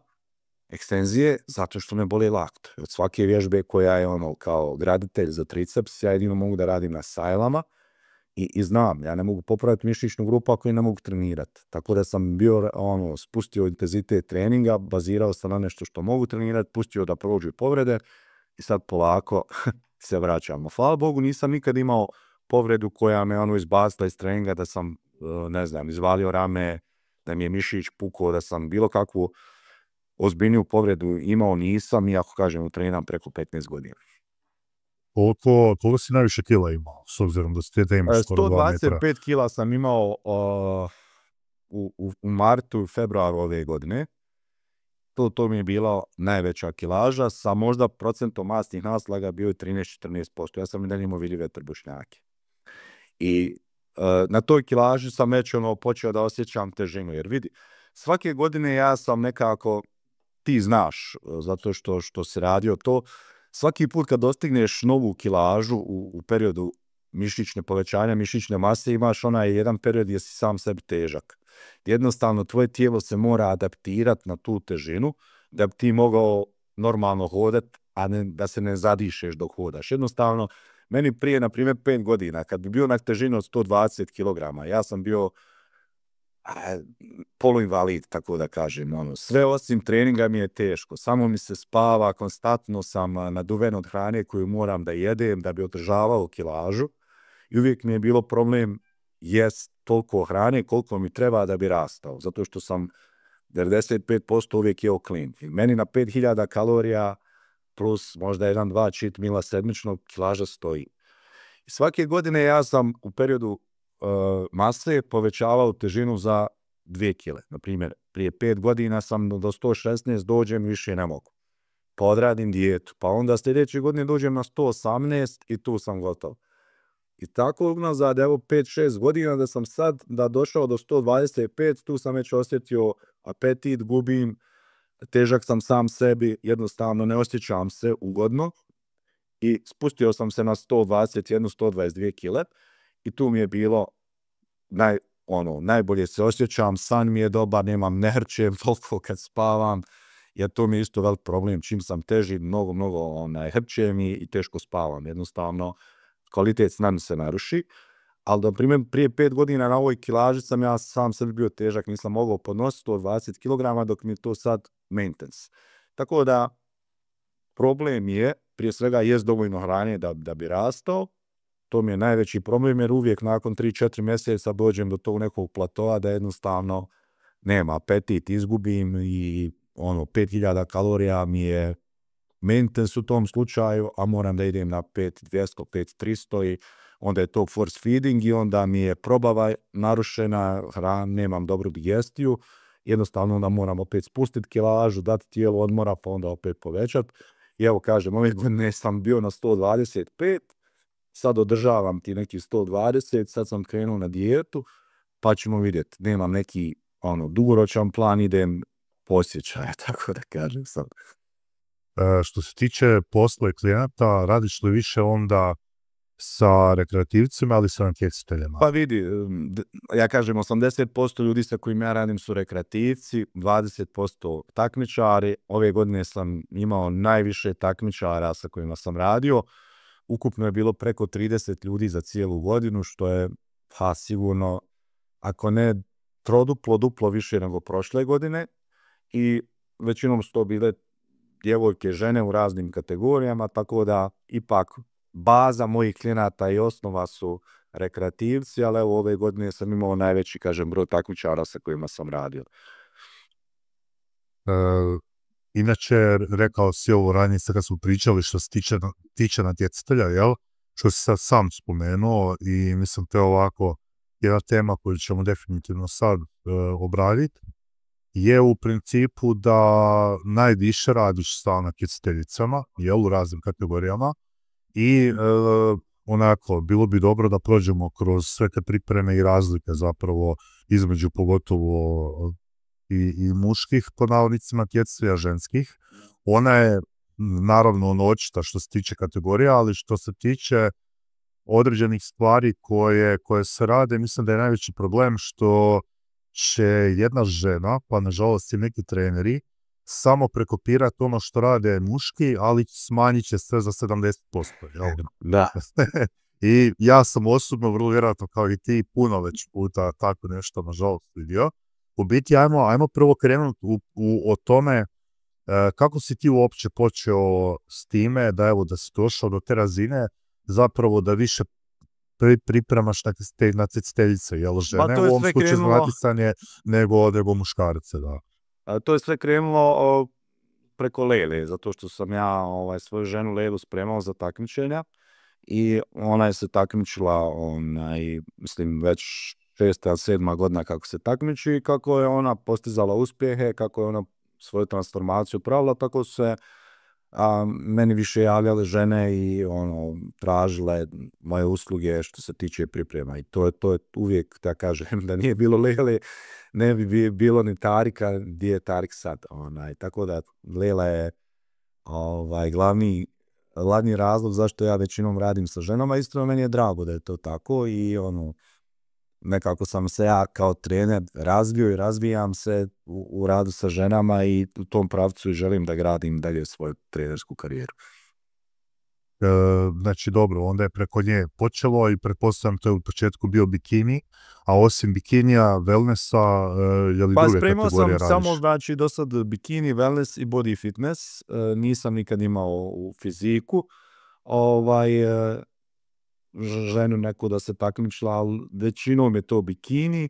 ekstenzije, zato što me boli lakt. Od svake vježbe koja je ono kao graditelj za triceps, ja jedino mogu da radim na sajlama, i, znam, ja ne mogu popraviti mišićnu grupu ako i ne mogu trenirati. Tako da sam bio, ono, spustio intenzitet treninga, bazirao sam na nešto što mogu trenirati, pustio da prođu povrede i sad polako se vraćamo. Hvala Bogu, nisam nikad imao povredu koja me ono izbacila iz treninga da sam, e, ne znam, izvalio rame, da mi je mišić pukao, da sam bilo kakvu ozbiljniju povredu imao nisam, iako kažem, treniram preko 15 godina. Koliko, koliko si najviše kila imao, s obzirom da ste da imaš skoro 2 metra? 125 kila sam imao u, martu i februaru ove godine. To, to mi je bila najveća kilaža, sa možda procentom masnih naslaga bio je 13-14%. Ja sam i dalje imao vidljive trbušnjake. I e, na toj kilaži sam već ono počeo da osjećam težinu, jer vidi, svake godine ja sam nekako, ti znaš, e, zato što, što si radio to, svaki put kad dostigneš novu kilažu u, u periodu mišićne povećanja, mišićne mase, imaš onaj jedan period gdje si sam sebi težak. Jednostavno, tvoje tijelo se mora adaptirati na tu težinu da bi ti mogao normalno hodat, a ne, da se ne zadišeš dok hodaš. Jednostavno, meni prije, na primjer, 5 godina, kad bi bio na težinu od 120 kg, ja sam bio poluinvalid, tako da kažem. Ono, sve osim treninga mi je teško. Samo mi se spava, konstantno sam naduven od hrane koju moram da jedem da bi održavao kilažu. I uvijek mi je bilo problem jest toliko hrane koliko mi treba da bi rastao. Zato što sam 95% uvijek je klin. I meni na 5000 kalorija plus možda jedan, dva čit mila sedmično kilaža stoji. I svake godine ja sam u periodu Eh, mase povećavao težinu za 2 kile. Naprimjer, prije 5 godina sam do 116 dođem, više ne mogu. Pa odradim dijetu, pa onda sljedeće godine dođem na 118 i tu sam gotov. I tako unazad, evo 5-6 godina da sam sad da došao do 125, tu sam već osjetio apetit, gubim, težak sam sam sebi, jednostavno ne osjećam se ugodno i spustio sam se na 121-122 kile i tu mi je bilo naj, ono, najbolje se osjećam, san mi je dobar, nemam nerče, toliko kad spavam, jer to mi je isto velik problem, čim sam teži, mnogo, mnogo onaj, mi i teško spavam, jednostavno kvalitet sna se naruši. Ali da primjer, prije pet godina na ovoj kilaži sam ja sam sebi bio težak, nisam mogao podnositi 120 kg, dok mi je to sad maintenance. Tako da problem je, prije svega, jest dovoljno hrane da, da bi rastao, to mi je najveći problem jer uvijek nakon 3-4 mjeseca dođem do tog nekog platoa da jednostavno nema apetit, izgubim i ono 5000 kalorija mi je maintenance u tom slučaju, a moram da idem na 5200, 5300 i onda je to force feeding i onda mi je probava narušena, hran, nemam dobru digestiju, jednostavno onda moram opet spustiti kilažu, dati tijelo odmora pa onda opet povećati. I evo kažem, ove godine sam bio na 125, sad održavam ti neki 120, sad sam krenuo na dijetu, pa ćemo vidjeti. Nemam neki ono, dugoročan plan, idem posjećaj, tako da kažem sam. E, što se tiče posla i klijenata, radiš li više onda sa rekreativcima ali sa natjecateljima? Pa vidi, ja kažem 80% ljudi sa kojima ja radim su rekreativci, 20% takmičari. Ove godine sam imao najviše takmičara sa kojima sam radio. Ukupno je bilo preko 30 ljudi za cijelu godinu, što je pa sigurno, ako ne troduplo, duplo više nego prošle godine i većinom su to bile djevojke, žene u raznim kategorijama, tako da ipak baza mojih klijenata i osnova su rekreativci, ali evo ove godine sam imao najveći, kažem, broj takvičara sa kojima sam radio. E, Inače, rekao si ovo ranije kad smo pričali što se tiče, tiče natjecatelja, jel? Što si sad sam spomenuo i mislim to je ovako jedna tema koju ćemo definitivno sad e, obraditi je u principu da najviše radiš sa natjecateljicama, jel, u raznim kategorijama i e, onako, bilo bi dobro da prođemo kroz sve te pripreme i razlike zapravo između pogotovo i, i muških po navodnicima ženskih. Ona je naravno ono očita što se tiče kategorija, ali što se tiče određenih stvari koje, koje se rade, mislim da je najveći problem što će jedna žena, pa nažalost i neki treneri, samo prekopirati ono što rade muški, ali smanjit će sve za 70%. Jel? E, da. I ja sam osobno, vrlo vjerojatno kao i ti, puno već puta tako nešto, nažalost, vidio u biti ajmo, prvo krenuti u, o tome e, kako si ti uopće počeo s time da evo da si došao do te razine zapravo da više pri, pripremaš te natjecateljice jel žene to je u ovom slučaju krenulo... nego, nego muškarce, da. to je sve krenulo preko Lele, zato što sam ja ovaj, svoju ženu Lelu spremao za takmičenja i ona je se takmičila, onaj, mislim, već šesta, sedma godina kako se takmiči kako je ona postizala uspjehe, kako je ona svoju transformaciju pravila, tako su se a, meni više javljale žene i ono tražile moje usluge što se tiče priprema i to je, to je uvijek da kažem da nije bilo Lele ne bi bilo ni Tarika gdje je Tarik sad tako da Lela je ovaj glavni glavni razlog zašto ja većinom radim sa ženama isto meni je drago da je to tako i ono nekako sam se ja kao trener razvio i razvijam se u, radu sa ženama i u tom pravcu i želim da gradim dalje svoju trenersku karijeru. E, znači dobro, onda je preko nje počelo i pretpostavljam to je u početku bio bikini, a osim bikinija, wellnessa, e, je li pa, druge kategorije sam radiš? samo znači do sad bikini, wellness i body fitness, e, nisam nikad imao u fiziku, ovaj, e, ženu neku da se takmičila, ali većinom je to bikini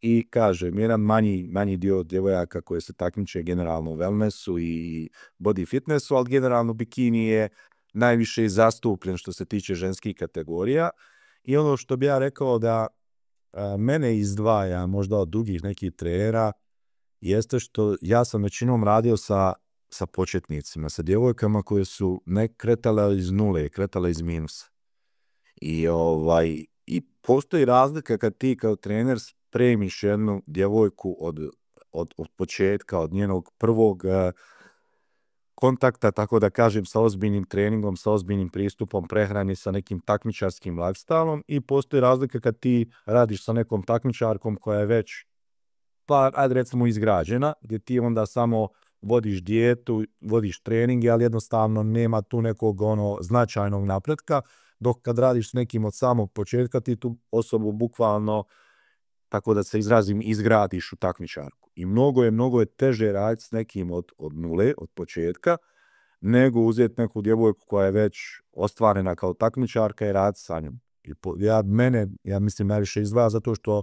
i kažem, jedan manji, manji dio djevojaka koje se takmiče generalno u wellnessu i body fitnessu, ali generalno bikini je najviše zastupljen što se tiče ženskih kategorija. I ono što bi ja rekao da mene izdvaja možda od drugih nekih trenera, jeste što ja sam većinom radio sa, sa početnicima, sa djevojkama koje su ne kretale iz nule, kretale iz minusa. I, ovaj, I postoji razlika kad ti kao trener spremiš jednu djevojku od, od, od početka, od njenog prvog eh, kontakta, tako da kažem, sa ozbiljnim treningom, sa ozbiljnim pristupom prehrani, sa nekim takmičarskim lifestyle i postoji razlika kad ti radiš sa nekom takmičarkom koja je već, pa ajde recimo izgrađena, gdje ti onda samo vodiš dijetu, vodiš treninge, ali jednostavno nema tu nekog ono, značajnog napretka dok kad radiš s nekim od samog početka ti tu osobu bukvalno, tako da se izrazim, izgradiš u takmičarku. I mnogo je, mnogo je teže raditi s nekim od, od nule, od početka, nego uzeti neku djevojku koja je već ostvarena kao takmičarka i raditi sa njom. ja mene, ja mislim, najviše izdvaja zato što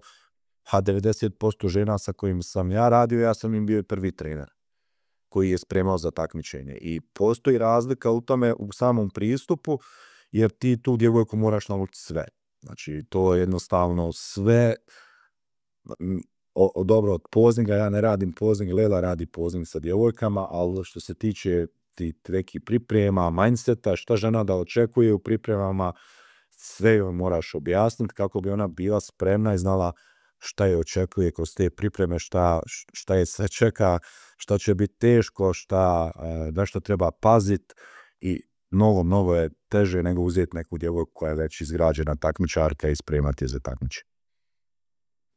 ha, 90% žena sa kojim sam ja radio, ja sam im bio prvi trener koji je spremao za takmičenje. I postoji razlika u tome u samom pristupu jer ti tu djevojku moraš naučiti sve. Znači, to je jednostavno sve, dobro, od pozinga, ja ne radim pozing, Lela radi pozing sa djevojkama, ali što se tiče ti neki priprema, mindseta, šta žena da očekuje u pripremama, sve joj moraš objasniti kako bi ona bila spremna i znala šta je očekuje kroz te pripreme, šta, šta je sve čeka, šta će biti teško, šta, e, na što treba paziti i mnogo, mnogo je teže nego uzeti neku djevojku koja je već izgrađena takmičarka i spremati je za takmiče.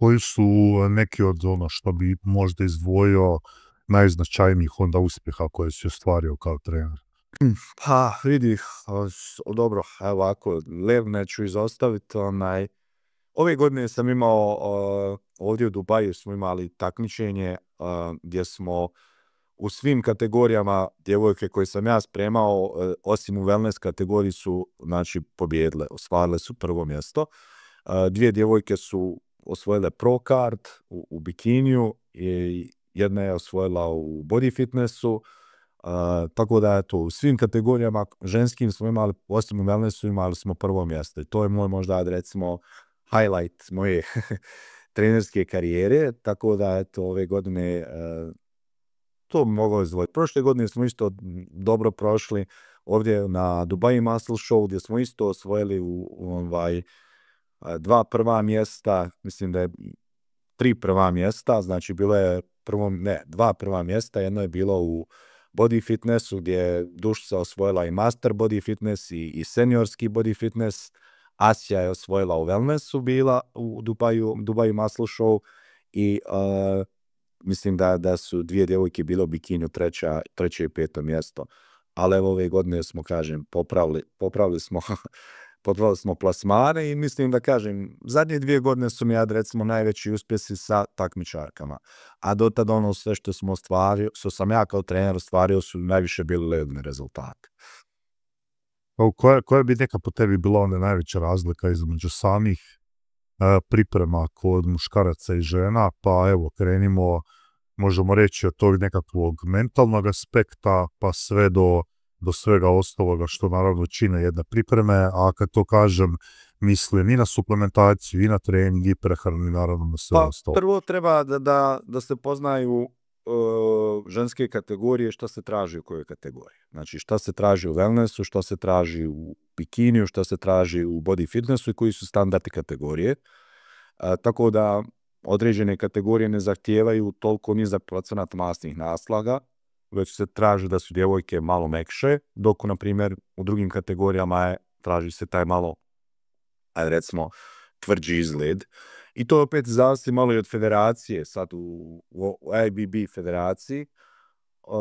Koji su e, neki od ono što bi možda izdvojio najznačajnijih onda uspjeha koje si ostvario kao trener? Mm, pa, vidi, dobro, evo ako Lev neću izostaviti, onaj, Ove godine sam imao, ovdje u Dubaju smo imali takmičenje gdje smo u svim kategorijama djevojke koje sam ja spremao, e, osim u wellness kategoriji su znači, pobjedile, osvarile su prvo mjesto. E, dvije djevojke su osvojile pro card u, u bikiniju, i jedna je osvojila u body fitnessu, e, tako da je to u svim kategorijama ženskim smo imali, osim u wellnessu imali smo prvo mjesto. I to je moj možda recimo highlight moje trenerske karijere, tako da to ove godine to mogao izdvojiti. Prošle godine smo isto dobro prošli ovdje na Dubai Muscle Show gdje smo isto osvojili u, ovaj, dva prva mjesta, mislim da je tri prva mjesta, znači bilo je prvo, ne, dva prva mjesta, jedno je bilo u body fitnessu gdje je Dušca osvojila i master body fitness i, seniorski body fitness, Asija je osvojila u wellnessu bila u Dubaju, Dubaju Muscle Show i mislim da, da su dvije djevojke bilo u bikinju treća, treće i peto mjesto. Ali evo ove godine smo, kažem, popravili, popravili smo popravili smo plasmane i mislim da kažem, zadnje dvije godine su mi ja recimo najveći uspjesi sa takmičarkama. A do tada ono sve što smo ostvario, što sam ja kao trener ostvario su najviše bili ledni rezultati. Koja, pa koja bi neka po tebi bila onda najveća razlika između samih E, priprema kod muškaraca i žena, pa evo krenimo, možemo reći od tog nekakvog mentalnog aspekta, pa sve do, do svega ostaloga što naravno čine jedne pripreme, a kad to kažem, mislim i na suplementaciju, i na trening, i prehranu, i naravno na sve pa, ostalo. Prvo treba da, da, da se poznaju ženske kategorije šta se traži u kojoj kategoriji. Znači šta se traži u wellnessu, šta se traži u bikiniju, šta se traži u body fitnessu i koji su standardi kategorije. tako da određene kategorije ne zahtijevaju toliko za procenat masnih naslaga, već se traži da su djevojke malo mekše, dok na primjer u drugim kategorijama traži se taj malo, ajde recimo, tvrđi izgled. I to opet zavisi malo i od federacije, sad u, IBB federaciji.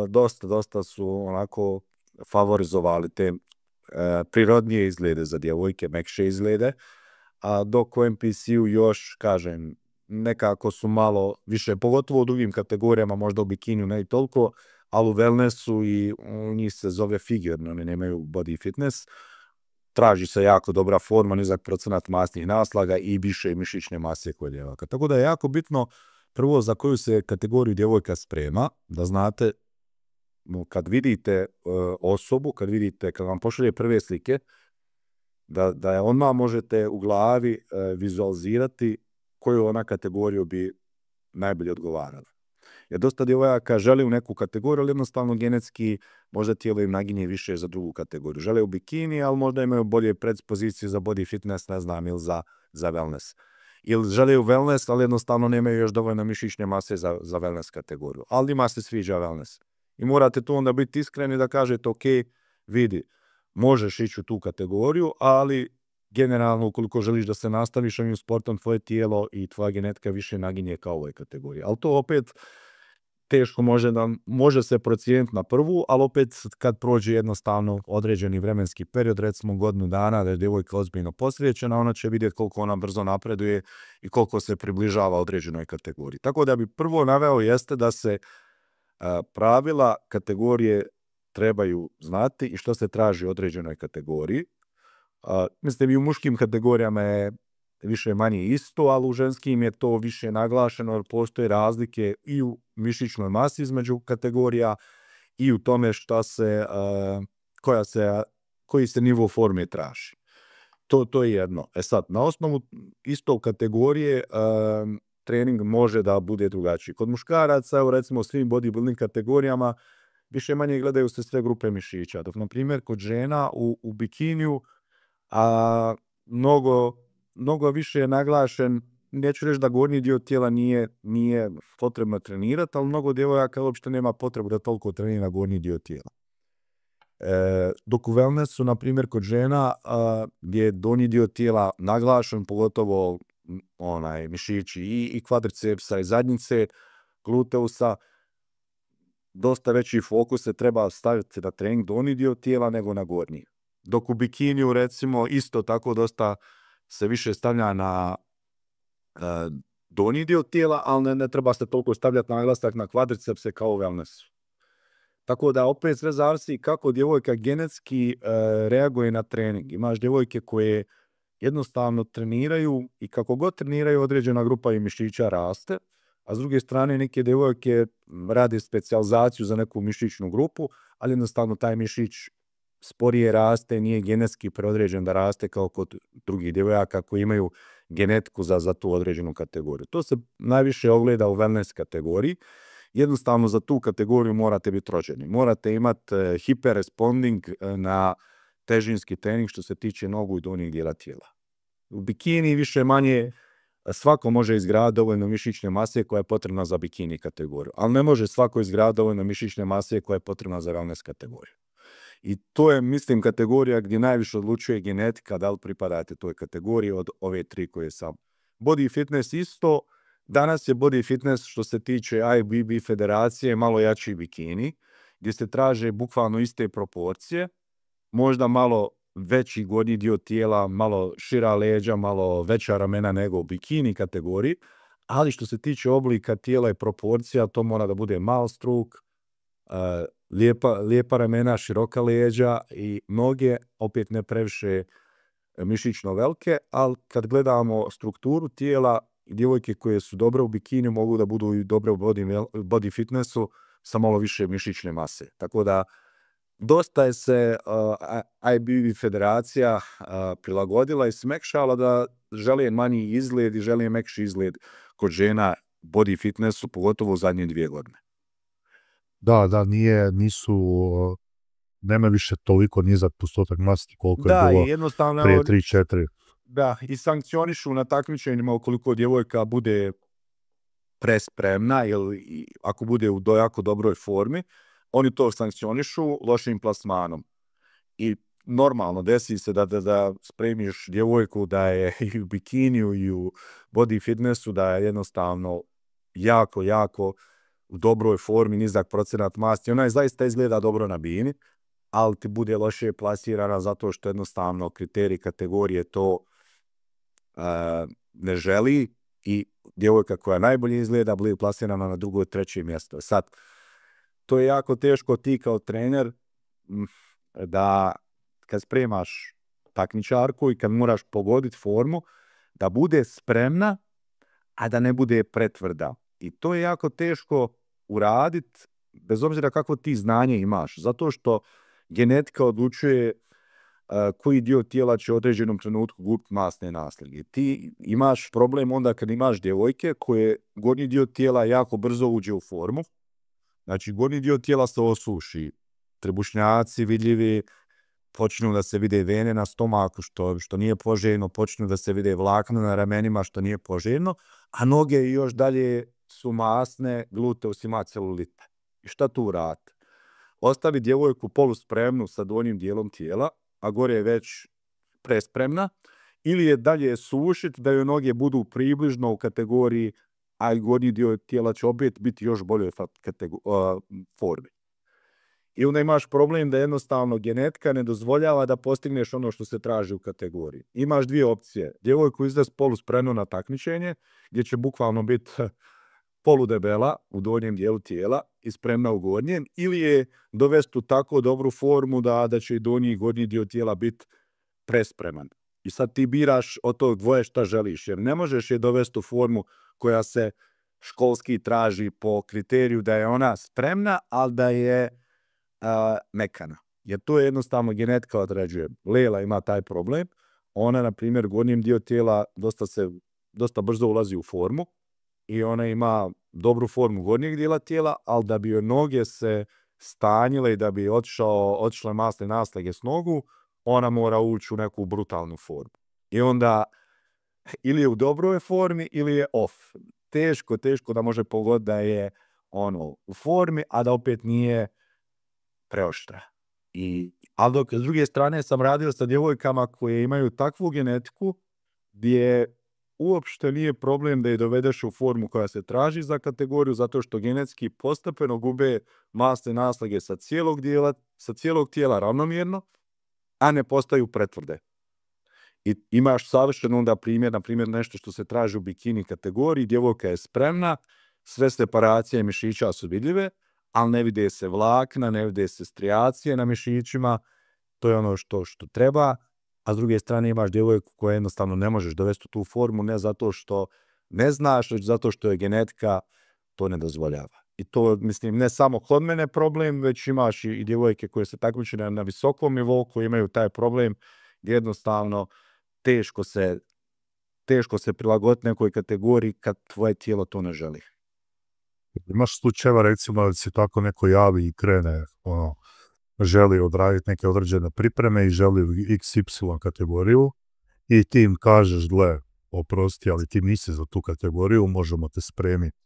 Dosta, dosta su onako favorizovali te e, prirodnije izglede za djevojke, mekše izglede, a dok u MPC-u još, kažem, nekako su malo više, pogotovo u drugim kategorijama, možda u bikinju ne i toliko, ali u wellnessu i njih se zove figurno, oni nemaju body fitness, traži se jako dobra forma, nizak procenat masnih naslaga i više mišićne mase kod djevaka. Tako da je jako bitno prvo za koju se kategoriju djevojka sprema, da znate kad vidite e, osobu, kad vidite, kad vam pošalje prve slike, da, je odmah možete u glavi e, vizualizirati koju ona kategoriju bi najbolje odgovarala. Jer dosta djevojaka žele u neku kategoriju, ali jednostavno genetski možda tijelo ovaj im naginje više za drugu kategoriju. Žele u bikini, ali možda imaju bolje predspozicije za body fitness, ne znam, ili za, za wellness ili žele u wellness, ali jednostavno nemaju još dovoljno mišićne mase za, za wellness kategoriju. Ali ima se sviđa wellness. I morate tu onda biti iskreni da kažete, ok, vidi, možeš ići u tu kategoriju, ali generalno ukoliko želiš da se nastaviš ovim sportom, tvoje tijelo i tvoja genetika više naginje kao ovoj kategoriji. Ali to opet teško može, može se procijeniti na prvu, ali opet kad prođe jednostavno određeni vremenski period, recimo godinu dana da je djevojka ozbiljno posrećena, ona će vidjeti koliko ona brzo napreduje i koliko se približava određenoj kategoriji. Tako da bi prvo naveo jeste da se pravila kategorije trebaju znati i što se traži određenoj kategoriji. mislim, i u muškim kategorijama je više manje isto, ali u ženskim je to više naglašeno jer postoje razlike i u mišićnoj masi između kategorija i u tome šta se, koja se, koji se nivo forme traži. To, to je jedno. E sad, na osnovu isto kategorije trening može da bude drugačiji. Kod muškaraca, evo recimo svim bodybuilding kategorijama, više manje gledaju se sve grupe mišića. Dok, na primjer, kod žena u, u bikiniju, a mnogo, mnogo više je naglašen neću reći da gornji dio tijela nije, nije potrebno trenirati, ali mnogo djevojaka uopšte nema potrebu da toliko trenira gornji dio tijela. E, dok u wellnessu, na primjer, kod žena gdje je donji dio tijela naglašen, pogotovo onaj mišići i, i kvadricepsa i zadnjice, gluteusa, dosta veći fokus se treba staviti na trening donji dio tijela nego na gornji. Dok u bikiniju, recimo, isto tako dosta se više stavlja na E, donji dio tijela, ali ne, treba se toliko stavljati naglasak na kvadricepse kao wellnessu. Tako da opet sve zavisi kako djevojka genetski e, reaguje na trening. Imaš djevojke koje jednostavno treniraju i kako god treniraju određena grupa i mišića raste, a s druge strane neke djevojke radi specijalizaciju za neku mišićnu grupu, ali jednostavno taj mišić sporije raste, nije genetski preodređen da raste kao kod drugih djevojaka koji imaju genetiku za, za tu određenu kategoriju. To se najviše ogleda u wellness kategoriji. Jednostavno za tu kategoriju morate biti rođeni. Morate imati e, hiperresponding e, na težinski trening što se tiče nogu i donjih djela tijela. U bikini više manje e, svako može izgraditi dovoljno mišićne mase koja je potrebna za bikini kategoriju, ali ne može svako izgraditi dovoljno mišićne mase koja je potrebna za wellness kategoriju. I to je, mislim, kategorija gdje najviše odlučuje genetika da li pripadate toj kategoriji od ove tri koje sam. Body fitness isto. Danas je body fitness što se tiče IBB federacije malo jači bikini, gdje se traže bukvalno iste proporcije, možda malo veći godni dio tijela, malo šira leđa, malo veća ramena nego u bikini kategoriji, ali što se tiče oblika tijela i proporcija, to mora da bude mal struk, lijepa, lijepa ramena, široka leđa i noge, opet ne previše e, mišićno velike, ali kad gledamo strukturu tijela, djevojke koje su dobre u bikini mogu da budu i dobre u body, fitnessu sa malo više mišićne mase. Tako da, dosta je se uh, federacija e, prilagodila i smekšala da žele manji izgled i žele mekši izgled kod žena body fitnessu, pogotovo u zadnje dvije godine. Da, da, nije, nisu, nema više toliko nizak postotak masti koliko da, je bilo jednostavno, prije 3-4. Da, i sankcionišu na takmičenjima ukoliko djevojka bude prespremna ili ako bude u dojako dobroj formi, oni to sankcionišu lošim plasmanom. I normalno desi se da, da, da spremiš djevojku da je i u bikiniju i u body fitnessu, da je jednostavno jako, jako u dobroj formi, nizak procenat masti, ona zaista izgleda dobro na bini, ali ti bude loše plasirana zato što jednostavno kriterij kategorije to e, ne želi i djevojka koja najbolje izgleda bude plasirana na drugo i treće mjesto. Sad, to je jako teško ti kao trener da kad spremaš takmičarku i kad moraš pogoditi formu, da bude spremna, a da ne bude pretvrda. I to je jako teško uradit, bez obzira kako ti znanje imaš. Zato što genetika odlučuje e, koji dio tijela će u određenom trenutku gubiti masne nasljednje. Ti imaš problem onda kad imaš djevojke koje gornji dio tijela jako brzo uđe u formu. Znači, gornji dio tijela se osuši. Trebušnjaci vidljivi, počinju da se vide vene na stomaku, što, što nije poželjno, počinju da se vide vlakna na ramenima, što nije poželjno, a noge još dalje su masne osima celulite. I šta tu urati? Ostavi djevojku poluspremnu sa donjim dijelom tijela, a gore je već prespremna, ili je dalje sušiti da joj noge budu približno u kategoriji, a gornji dio tijela će opet biti još boljoj formi. I onda imaš problem da jednostavno genetika ne dozvoljava da postigneš ono što se traži u kategoriji. Imaš dvije opcije. Djevojku izvest poluspremnu na takmičenje, gdje će bukvalno biti poludebela u donjem dijelu tijela i spremna u gornjem ili je dovesti u tako dobru formu da, da će i donji i gornji dio tijela biti prespreman. I sad ti biraš od tog dvoje šta želiš, jer ne možeš je dovesti u formu koja se školski traži po kriteriju da je ona spremna, ali da je uh, mekana. Jer to je jednostavno genetika određuje. Lela ima taj problem. Ona, na primjer, gornjem dio tijela dosta, se, dosta brzo ulazi u formu, i ona ima dobru formu gornjeg dijela tijela, ali da bi joj noge se stanjile i da bi otišao, otišle masne naslage s nogu, ona mora ući u neku brutalnu formu. I onda ili je u dobroj formi ili je off. Teško, teško da može pogoditi da je ono u formi, a da opet nije preoštra. I, ali dok s druge strane sam radio sa djevojkama koje imaju takvu genetiku gdje uopšte nije problem da je dovedeš u formu koja se traži za kategoriju, zato što genetski postepeno gube masne naslage sa cijelog, dijela, sa cijelog tijela ravnomjerno, a ne postaju pretvrde. I imaš savršen onda primjer, na primjer nešto što se traži u bikini kategoriji, djevojka je spremna, sve separacije mišića su vidljive, ali ne vide se vlakna, ne vide se strijacije na mišićima, to je ono što, što treba, a s druge strane imaš djevojku koja jednostavno ne možeš dovesti u tu formu, ne zato što ne znaš, već zato što je genetika to ne dozvoljava. I to, mislim, ne samo kod mene problem, već imaš i, djevojke koje se takmiče na, visokom nivou, imaju taj problem, jednostavno teško se, teško se prilagoditi nekoj kategoriji kad tvoje tijelo to ne želi. Imaš slučajeva recimo da se tako neko javi i krene ono, želi odraditi neke određene pripreme i želi u XY kategoriju i ti im kažeš, gle, oprosti, ali ti nisi za tu kategoriju, možemo te spremiti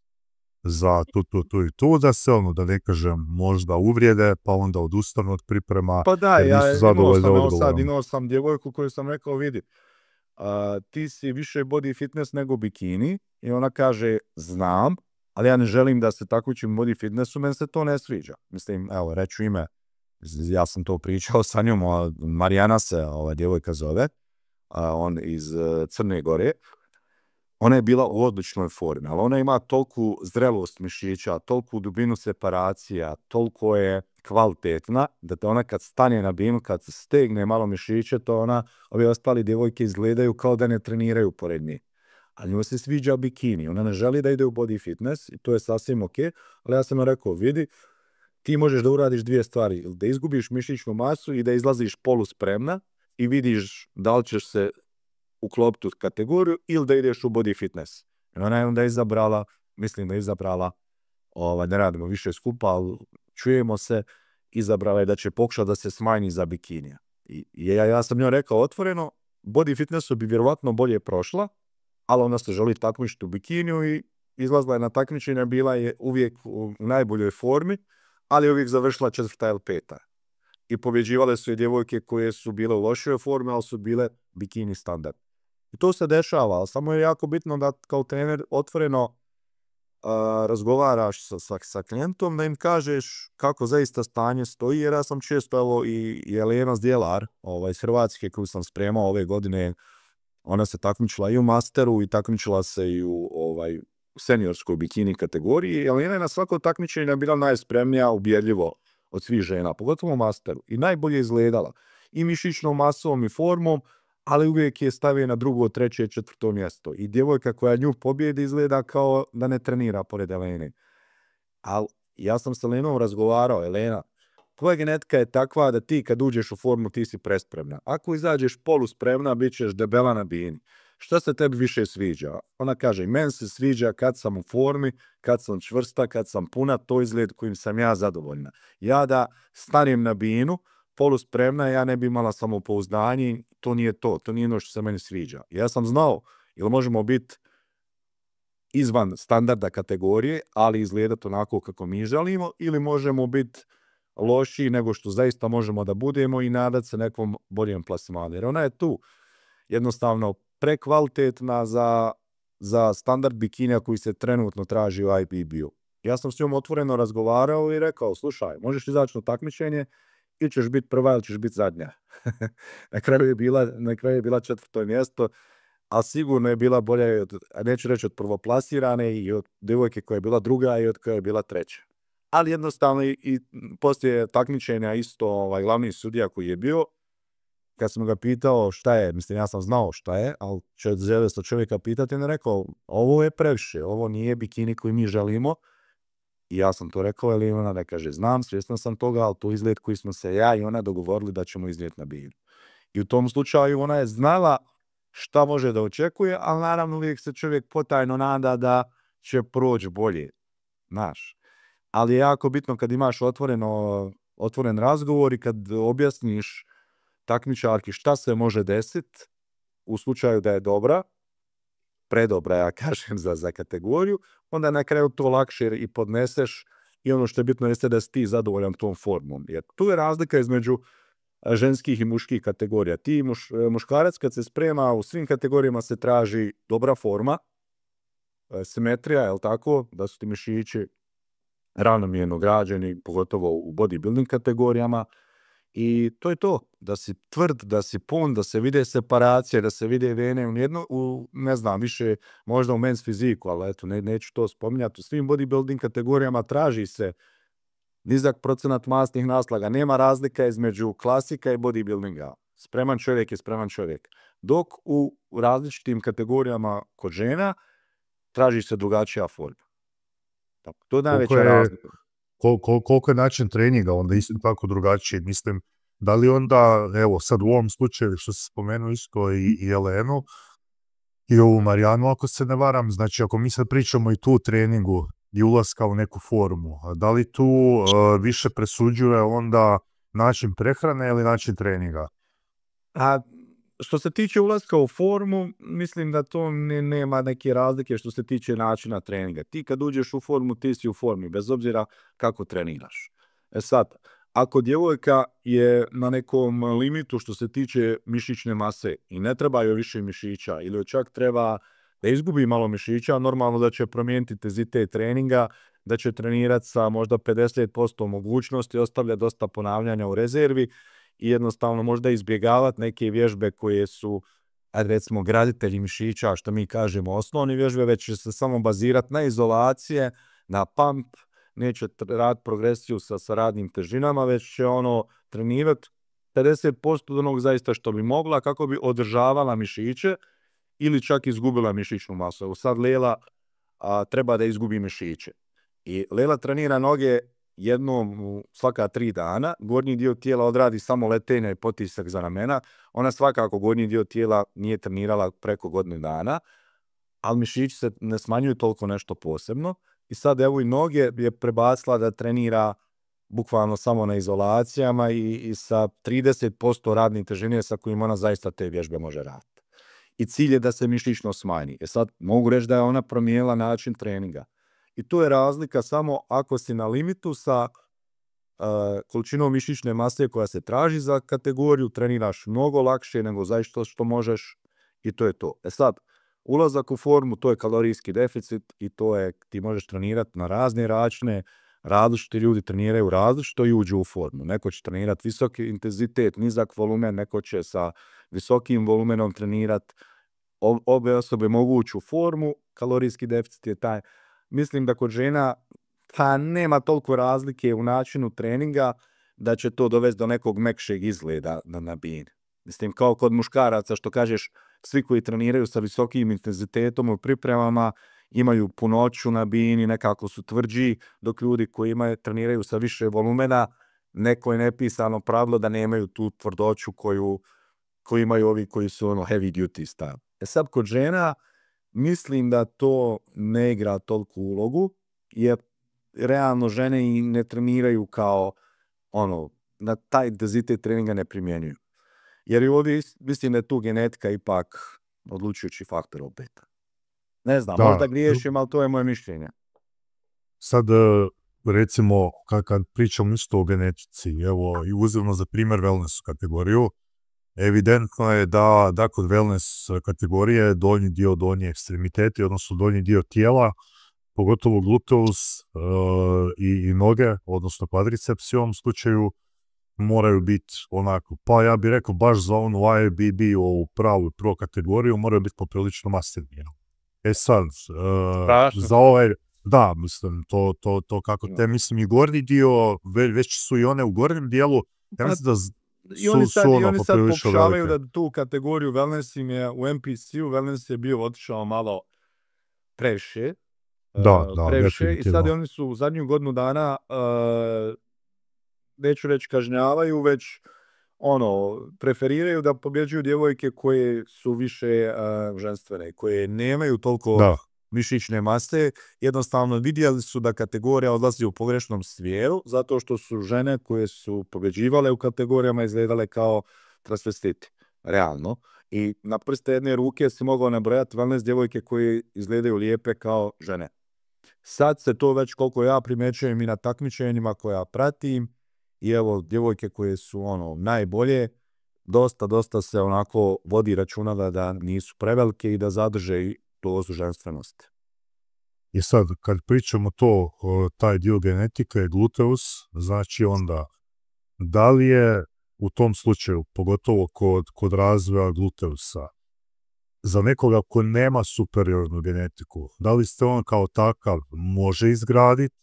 za tu, tu, tu i tu, da se ono, da ne kažem, možda uvrijede, pa onda odustanu od priprema. Pa da, ja imao sam, sad, imao sam djevojku koju sam rekao, vidi, ti si više body fitness nego bikini i ona kaže, znam, ali ja ne želim da se tako čim body fitnessu, meni se to ne sviđa. Mislim, evo, reću ime, ja sam to pričao sa njom, Marijana se ova djevojka zove, on iz e, Crne Gore, ona je bila u odličnoj formi, ali ona ima toliko zrelost mišića, tolku dubinu separacija, toliko je kvalitetna, da te ona kad stanje na bim, kad stegne malo mišiće, to ona, ove ostali djevojke izgledaju kao da ne treniraju pored njih. A njoj se sviđa bikini, ona ne želi da ide u body fitness i to je sasvim ok, ali ja sam joj rekao, vidi, ti možeš da uradiš dvije stvari, ili da izgubiš mišićnu masu i da izlaziš polu spremna i vidiš da li ćeš se uklopiti u kategoriju ili da ideš u body fitness. I ona je onda izabrala, mislim da je izabrala, ovaj, ne radimo više skupa, ali čujemo se, izabrala je da će pokušati da se smanji za bikinija. I, ja, sam njoj rekao otvoreno, body fitnessu bi vjerovatno bolje prošla, ali ona se želi takmičiti u bikiniju i izlazila je na takmičenje, bila je uvijek u najboljoj formi ali je uvijek završila četvrta ili peta. I pobjeđivale su i djevojke koje su bile u lošoj formi, ali su bile bikini standard. I to se dešava, ali samo je jako bitno da kao trener otvoreno razgovaraš sa, klijentom, da im kažeš kako zaista stanje stoji, jer ja sam često, evo, i Jelena Zdjelar ovaj, iz Hrvatske koju sam spremao ove godine, ona se takmičila i u masteru i takmičila se i u ovaj, u seniorskoj bikini kategoriji, ali je na svakom takmičenju bila najspremnija, ubjedljivo od svih žena, pogotovo u masteru. I najbolje izgledala. I mišićnom masovom i formom, ali uvijek je stavio na drugo, treće, četvrto mjesto. I djevojka koja nju pobjedi izgleda kao da ne trenira pored Elene. Ali ja sam s Elenom razgovarao, Elena, tvoja genetika je takva da ti kad uđeš u formu ti si prespremna. Ako izađeš poluspremna, bit ćeš debela na bini. Šta se tebi više sviđa? Ona kaže, meni se sviđa kad sam u formi, kad sam čvrsta, kad sam puna, to izgled kojim sam ja zadovoljna. Ja da stanem na binu, poluspremna, ja ne bi imala samopouzdanje, to nije to, to nije ono što se meni sviđa. Ja sam znao, ili možemo biti izvan standarda kategorije, ali izgledati onako kako mi želimo, ili možemo biti lošiji nego što zaista možemo da budemo i nadati se nekom boljem plasmanu. Jer ona je tu jednostavno prekvalitetna za, za standard bikinja koji se trenutno traži u ipbu Ja sam s njom otvoreno razgovarao i rekao, slušaj, možeš izaći na takmičenje ili ćeš biti prva ili ćeš biti zadnja. na, kraju je bila, na kraju je bila četvrto mjesto, a sigurno je bila bolja, od, neću reći od prvoplasirane i od djevojke koja je bila druga i od koja je bila treća. Ali jednostavno i, i poslije takmičenja isto ovaj, glavni sudija koji je bio, kad sam ga pitao šta je, mislim ja sam znao šta je, ali će od čovjeka pitati, on je rekao ovo je previše, ovo nije bikini koji mi želimo. I ja sam to rekao, ali ona ne kaže, znam, svjestan sam toga, ali to izgled koji smo se ja i ona dogovorili da ćemo izgled na bilju. I u tom slučaju ona je znala šta može da očekuje, ali naravno uvijek se čovjek potajno nada da će proći bolje. naš. ali je jako bitno kad imaš otvoren razgovor i kad objasniš takmičarki šta se može desiti u slučaju da je dobra, predobra ja kažem za, za kategoriju, onda na kraju to lakše i podneseš i ono što je bitno jeste da si ti zadovoljan tom formom. Jer tu je razlika između ženskih i muških kategorija. Ti muš, e, muškarac kad se sprema u svim kategorijama se traži dobra forma, e, simetrija, jel tako, da su ti mišići ravnomjerno građeni, pogotovo u bodybuilding kategorijama, i to je to, da si tvrd, da si pun, da se vide separacije, da se vide vene u jedno, u, ne znam, više možda u men's fiziku, ali eto, ne, neću to spominjati. U svim bodybuilding kategorijama traži se nizak procenat masnih naslaga, nema razlika između klasika i bodybuildinga. Spreman čovjek je spreman čovjek. Dok u različitim kategorijama kod žena traži se drugačija forma. Tako, to je najveća razlika koliko je način treninga onda isto tako drugačije. Mislim, da li onda, evo sad u ovom slučaju što se spomenuo isto i, i Elenu i ovu Marijanu, ako se ne varam, znači ako mi sad pričamo i tu treningu i ulaska u neku formu, da li tu e, više presuđuje onda način prehrane ili način treninga? A, što se tiče ulaska u formu, mislim da to ne, nema neke razlike što se tiče načina treninga. Ti kad uđeš u formu, ti si u formi, bez obzira kako treniraš. E sad, ako djevojka je na nekom limitu što se tiče mišićne mase i ne treba joj više mišića ili joj čak treba da izgubi malo mišića, normalno da će promijeniti tezitet treninga, da će trenirati sa možda 50% mogućnosti, ostavlja dosta ponavljanja u rezervi i jednostavno možda izbjegavati neke vježbe koje su recimo graditelji mišića, što mi kažemo osnovne vježbe, već će se samo bazirati na izolacije, na pump, neće raditi progresiju sa, radnim težinama, već će ono trenirati 50% od onog zaista što bi mogla kako bi održavala mišiće ili čak izgubila mišićnu masu. sad Lela treba da izgubi mišiće. I Lela trenira noge jednom svaka tri dana. Gornji dio tijela odradi samo letenje i potisak za ramena. Ona svakako gornji dio tijela nije trenirala preko godinu dana, ali mišići se ne smanjuju toliko nešto posebno. I sad evo i noge je prebacila da trenira bukvalno samo na izolacijama i, i sa 30% radnih težine sa kojim ona zaista te vježbe može raditi. I cilj je da se mišićno smanji. E sad mogu reći da je ona promijenila način treninga. I tu je razlika samo ako si na limitu sa eh, količinom mišićne mase koja se traži za kategoriju, treniraš mnogo lakše nego zašto što možeš i to je to. E sad, ulazak u formu, to je kalorijski deficit i to je, ti možeš trenirati na razne račne, različiti ljudi treniraju različito i uđu u formu. Neko će trenirati visoki intenzitet, nizak volumen, neko će sa visokim volumenom trenirati, obje osobe mogu u formu, kalorijski deficit je taj, mislim da kod žena pa nema toliko razlike u načinu treninga da će to dovesti do nekog mekšeg izgleda na bin. Mislim, kao kod muškaraca što kažeš, svi koji treniraju sa visokim intenzitetom u pripremama imaju punoću na bini, nekako su tvrđi, dok ljudi koji imaju, treniraju sa više volumena, neko je nepisano pravilo da nemaju tu tvrdoću koju, koju imaju ovi koji su ono heavy duty E sad kod žena, Mislim da to ne igra toliku ulogu, jer realno žene i ne treniraju kao ono, na taj dezitet treninga ne primjenjuju. Jer i ovdje mislim da je tu genetika ipak odlučujući faktor opet. Ne znam, da. možda griješim, ali to je moje mišljenje. Sad, e, recimo, kad pričam isto o genetici, evo, i uzivno za primjer wellness kategoriju, Evidentno je da, da kod wellness e, kategorije donji dio donji ekstremiteti, odnosno donji dio tijela, pogotovo gluteus e, i, i noge, odnosno kvadriceps u ovom slučaju, moraju biti onako, pa ja bih rekao baš za onu IBB, ovu pravu pro kategoriju, moraju biti poprilično masterni. E sad, e, za ovaj, da, mislim, to, to, to kako te, mislim i gornji dio, već su i one u gornjem dijelu, ja pa mislim da i oni sad, ono pokušavaju da tu kategoriju wellness im je u MPC-u, wellness je bio otišao malo previše. Da, eh, da, previše. I sad oni su u zadnju godinu dana, uh, neću reći kažnjavaju, već ono, preferiraju da pobjeđuju djevojke koje su više eh, ženstvene, koje nemaju toliko mišićne mase, jednostavno vidjeli su da kategorija odlazi u pogrešnom svijeru, zato što su žene koje su pobeđivale u kategorijama izgledale kao transvestiti, realno. I na prste jedne ruke si mogao nabrojati 12 djevojke koje izgledaju lijepe kao žene. Sad se to već koliko ja primećujem i na takmičenjima koja pratim, i evo djevojke koje su ono najbolje, dosta, dosta se onako vodi računa da, da nisu prevelike i da zadrže dozu I sad, kad pričamo to, taj dio je gluteus, znači onda, da li je u tom slučaju, pogotovo kod, kod razvoja gluteusa, za nekoga ko nema superiornu genetiku, da li ste on kao takav može izgraditi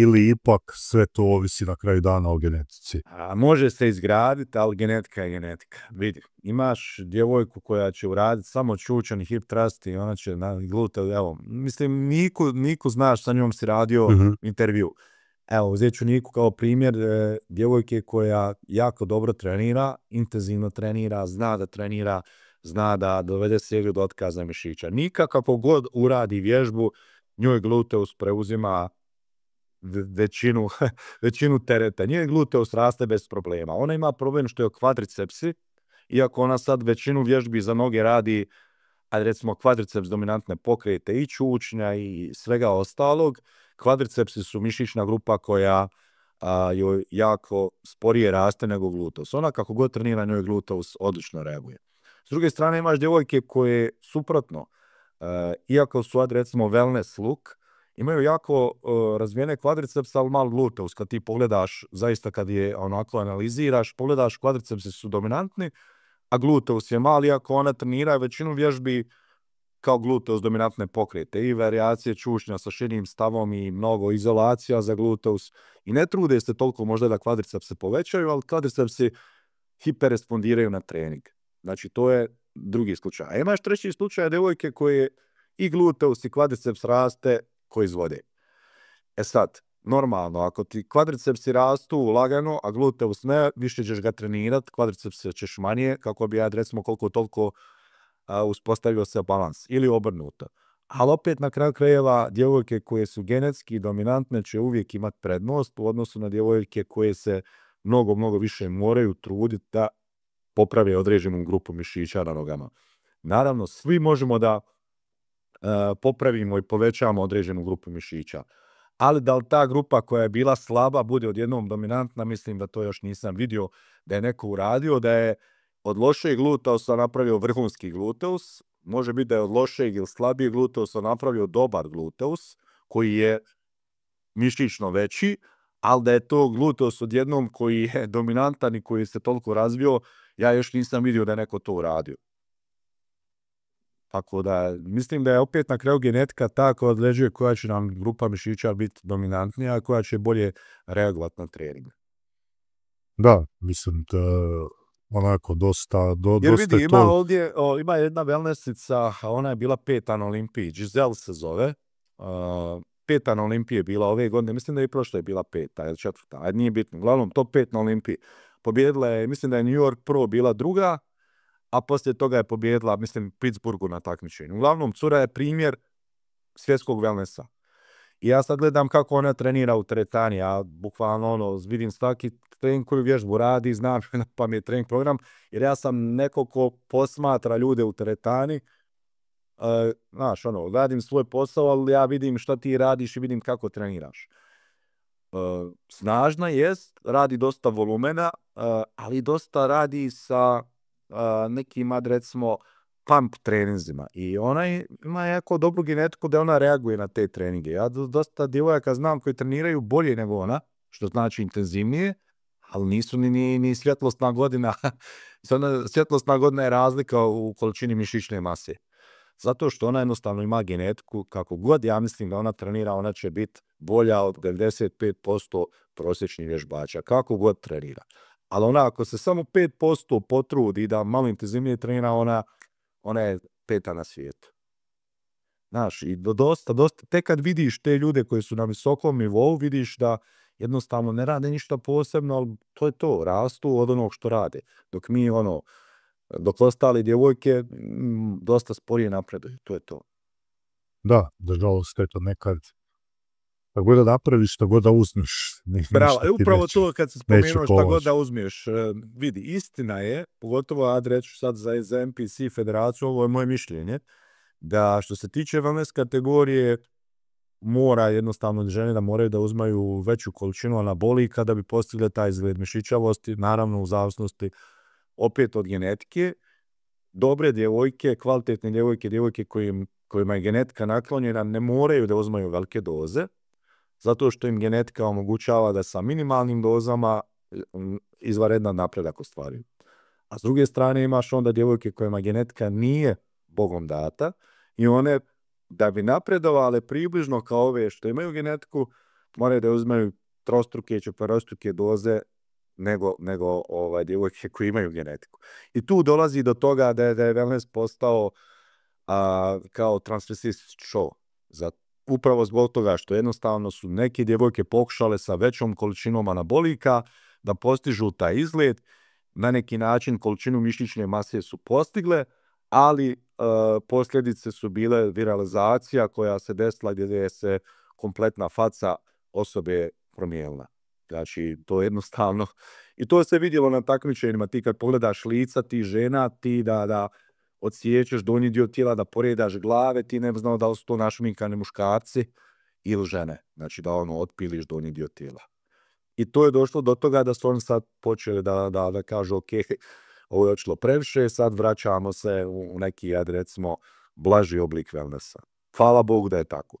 ili ipak sve to ovisi na kraju dana o genetici? A, može se izgraditi, ali genetika je genetika. Vidi, imaš djevojku koja će uraditi samo čučan hip thrust i ona će na glute, evo, mislim, Niku, znaš, sa njom si radio mhm. intervju. Evo, uzet ću Niku kao primjer e, djevojke koja jako dobro trenira, intenzivno trenira, zna da trenira, zna da dovede se do otkaza mišića. Nika kako god uradi vježbu, njoj gluteus preuzima većinu, većinu tereta. Nije gluteus raste bez problema. Ona ima problem što je kvadricepsi, iako ona sad većinu vježbi za noge radi, a recimo kvadriceps dominantne pokrete i čučnja i svega ostalog, kvadricepsi su mišićna grupa koja joj jako sporije raste nego gluteus. Ona kako god trenira njoj gluteus odlično reaguje. S druge strane imaš djevojke koje suprotno, e, iako su ad recimo wellness look, imaju jako e, razvijene kvadriceps, ali malo gluteus. Kad ti pogledaš, zaista kad je onako analiziraš, pogledaš kvadricepsi su dominantni, a gluteus je mali ako ona trenira većinu vježbi kao gluteus dominantne pokrete i variacije čušnja sa širim stavom i mnogo izolacija za gluteus i ne trude se toliko možda da kvadricepsi povećaju, ali kvadricepsi hiperespondiraju na trening. Znači to je drugi slučaj. A imaš treći slučaj devojke koje i gluteus i kvadriceps raste izvode. E sad, normalno, ako ti kvadricepsi rastu lagano, a gluteus ne, više ćeš ga trenirat, kvadricepsi ćeš manje, kako bi ja recimo koliko toliko uspostavio se balans ili obrnuto. Ali opet na kraju krajeva djevojke koje su genetski dominantne će uvijek imati prednost u odnosu na djevojke koje se mnogo, mnogo više moraju truditi da poprave određenu grupu mišića na nogama. Naravno, svi možemo da Eh, popravimo i povećamo određenu grupu mišića. Ali da li ta grupa koja je bila slaba bude odjednom dominantna, mislim da to još nisam vidio da je neko uradio, da je od lošeg gluteusa napravio vrhunski gluteus, može biti da je od lošeg ili slabijeg gluteusa napravio dobar gluteus, koji je mišićno veći, ali da je to gluteus odjednom koji je dominantan i koji se toliko razvio, ja još nisam vidio da je neko to uradio. Tako da, mislim da je opet na kraju genetika ta koja određuje koja će nam grupa mišića biti dominantnija, a koja će bolje reagovati na trening. Da, mislim da onako dosta, do, Jer dosta vidi, ima to... ovdje, o, ima jedna wellnessica, ona je bila peta na Olimpiji, Giselle se zove, uh, peta na Olimpiji je bila ove godine, mislim da je i prošla je bila peta ili četvrta, a nije bitno, uglavnom to pet na Olimpiji. Pobjedila je, mislim da je New York Pro bila druga, a poslije toga je pobjedila, mislim, Pittsburghu na takmičenju. Uglavnom, Cura je primjer svjetskog wellnessa. I ja sad gledam kako ona trenira u teretani, a bukvalno ono, vidim svaki trening koju vježbu radi, znam pa mi je trening program, jer ja sam neko ko posmatra ljude u teretani, e, znaš, ono, radim svoj posao, ali ja vidim šta ti radiš i vidim kako treniraš. E, snažna jest, radi dosta volumena, e, ali dosta radi sa nekim, ad recimo pump treninzima i ona ima jako dobru genetiku da ona reaguje na te treninge. Ja dosta djevojaka znam koji treniraju bolje nego ona, što znači intenzivnije, ali nisu ni, ni, svjetlosna godina. svjetlosna godina je razlika u količini mišićne mase. Zato što ona jednostavno ima genetiku, kako god ja mislim da ona trenira, ona će biti bolja od 95% prosječnih vježbača, kako god trenira. Ali ona, ako se samo 5% potrudi da malo intenzivnije trena, ona, ona je peta na svijetu. Znaš, i dosta, dosta, tek kad vidiš te ljude koji su na visokom nivou, vidiš da jednostavno ne rade ništa posebno, ali to je to, rastu od onog što rade. Dok mi, ono, dok ostali djevojke mm, dosta sporije napreduju, to je to. Da, nažalost, to nekad Šta god da napraviš, šta god da uzmeš. Bravo, e, upravo to kad se spomenuo šta god da uzmiješ. E, vidi, istina je, pogotovo Ad, reću sad za, za NPC federaciju, ovo je moje mišljenje, da što se tiče wellness kategorije, mora jednostavno žene da moraju da uzmaju veću količinu anabolika da bi postigle taj izgled mišićavosti, naravno u zavisnosti opet od genetike. Dobre djevojke, kvalitetne djevojke, djevojke kojima je genetika naklonjena, ne moraju da uzmaju velike doze, zato što im genetika omogućava da sa minimalnim dozama e, izvaredna napredak ostvaruju. A s druge strane imaš onda djevojke kojima genetika nije bogom data i one da bi napredovale približno kao ove što imaju genetiku, moraju da uzmaju trostruke, čeparostruke doze nego, nego ovaj, djevojke koje imaju genetiku. I tu dolazi do toga da je, da je wellness postao a, kao transvestist show. Zato upravo zbog toga što jednostavno su neke djevojke pokušale sa većom količinom anabolika da postižu taj izgled, na neki način količinu mišićne mase su postigle, ali e, posljedice su bile viralizacija koja se desila gdje se kompletna faca osobe promijenila. Znači, to je jednostavno. I to se vidjelo na takmičenjima. Ti kad pogledaš lica ti žena, ti da, da odsjećaš donji dio tijela, da poredaš glave, ti ne bi znao da li su to našminkani muškarci ili žene. Znači da ono, otpiliš donji dio tijela. I to je došlo do toga da su oni sad počeli da, da, da kažu, ok, ovo je očilo previše, sad vraćamo se u neki, ajde recimo, blaži oblik wellnessa. Hvala Bogu da je tako.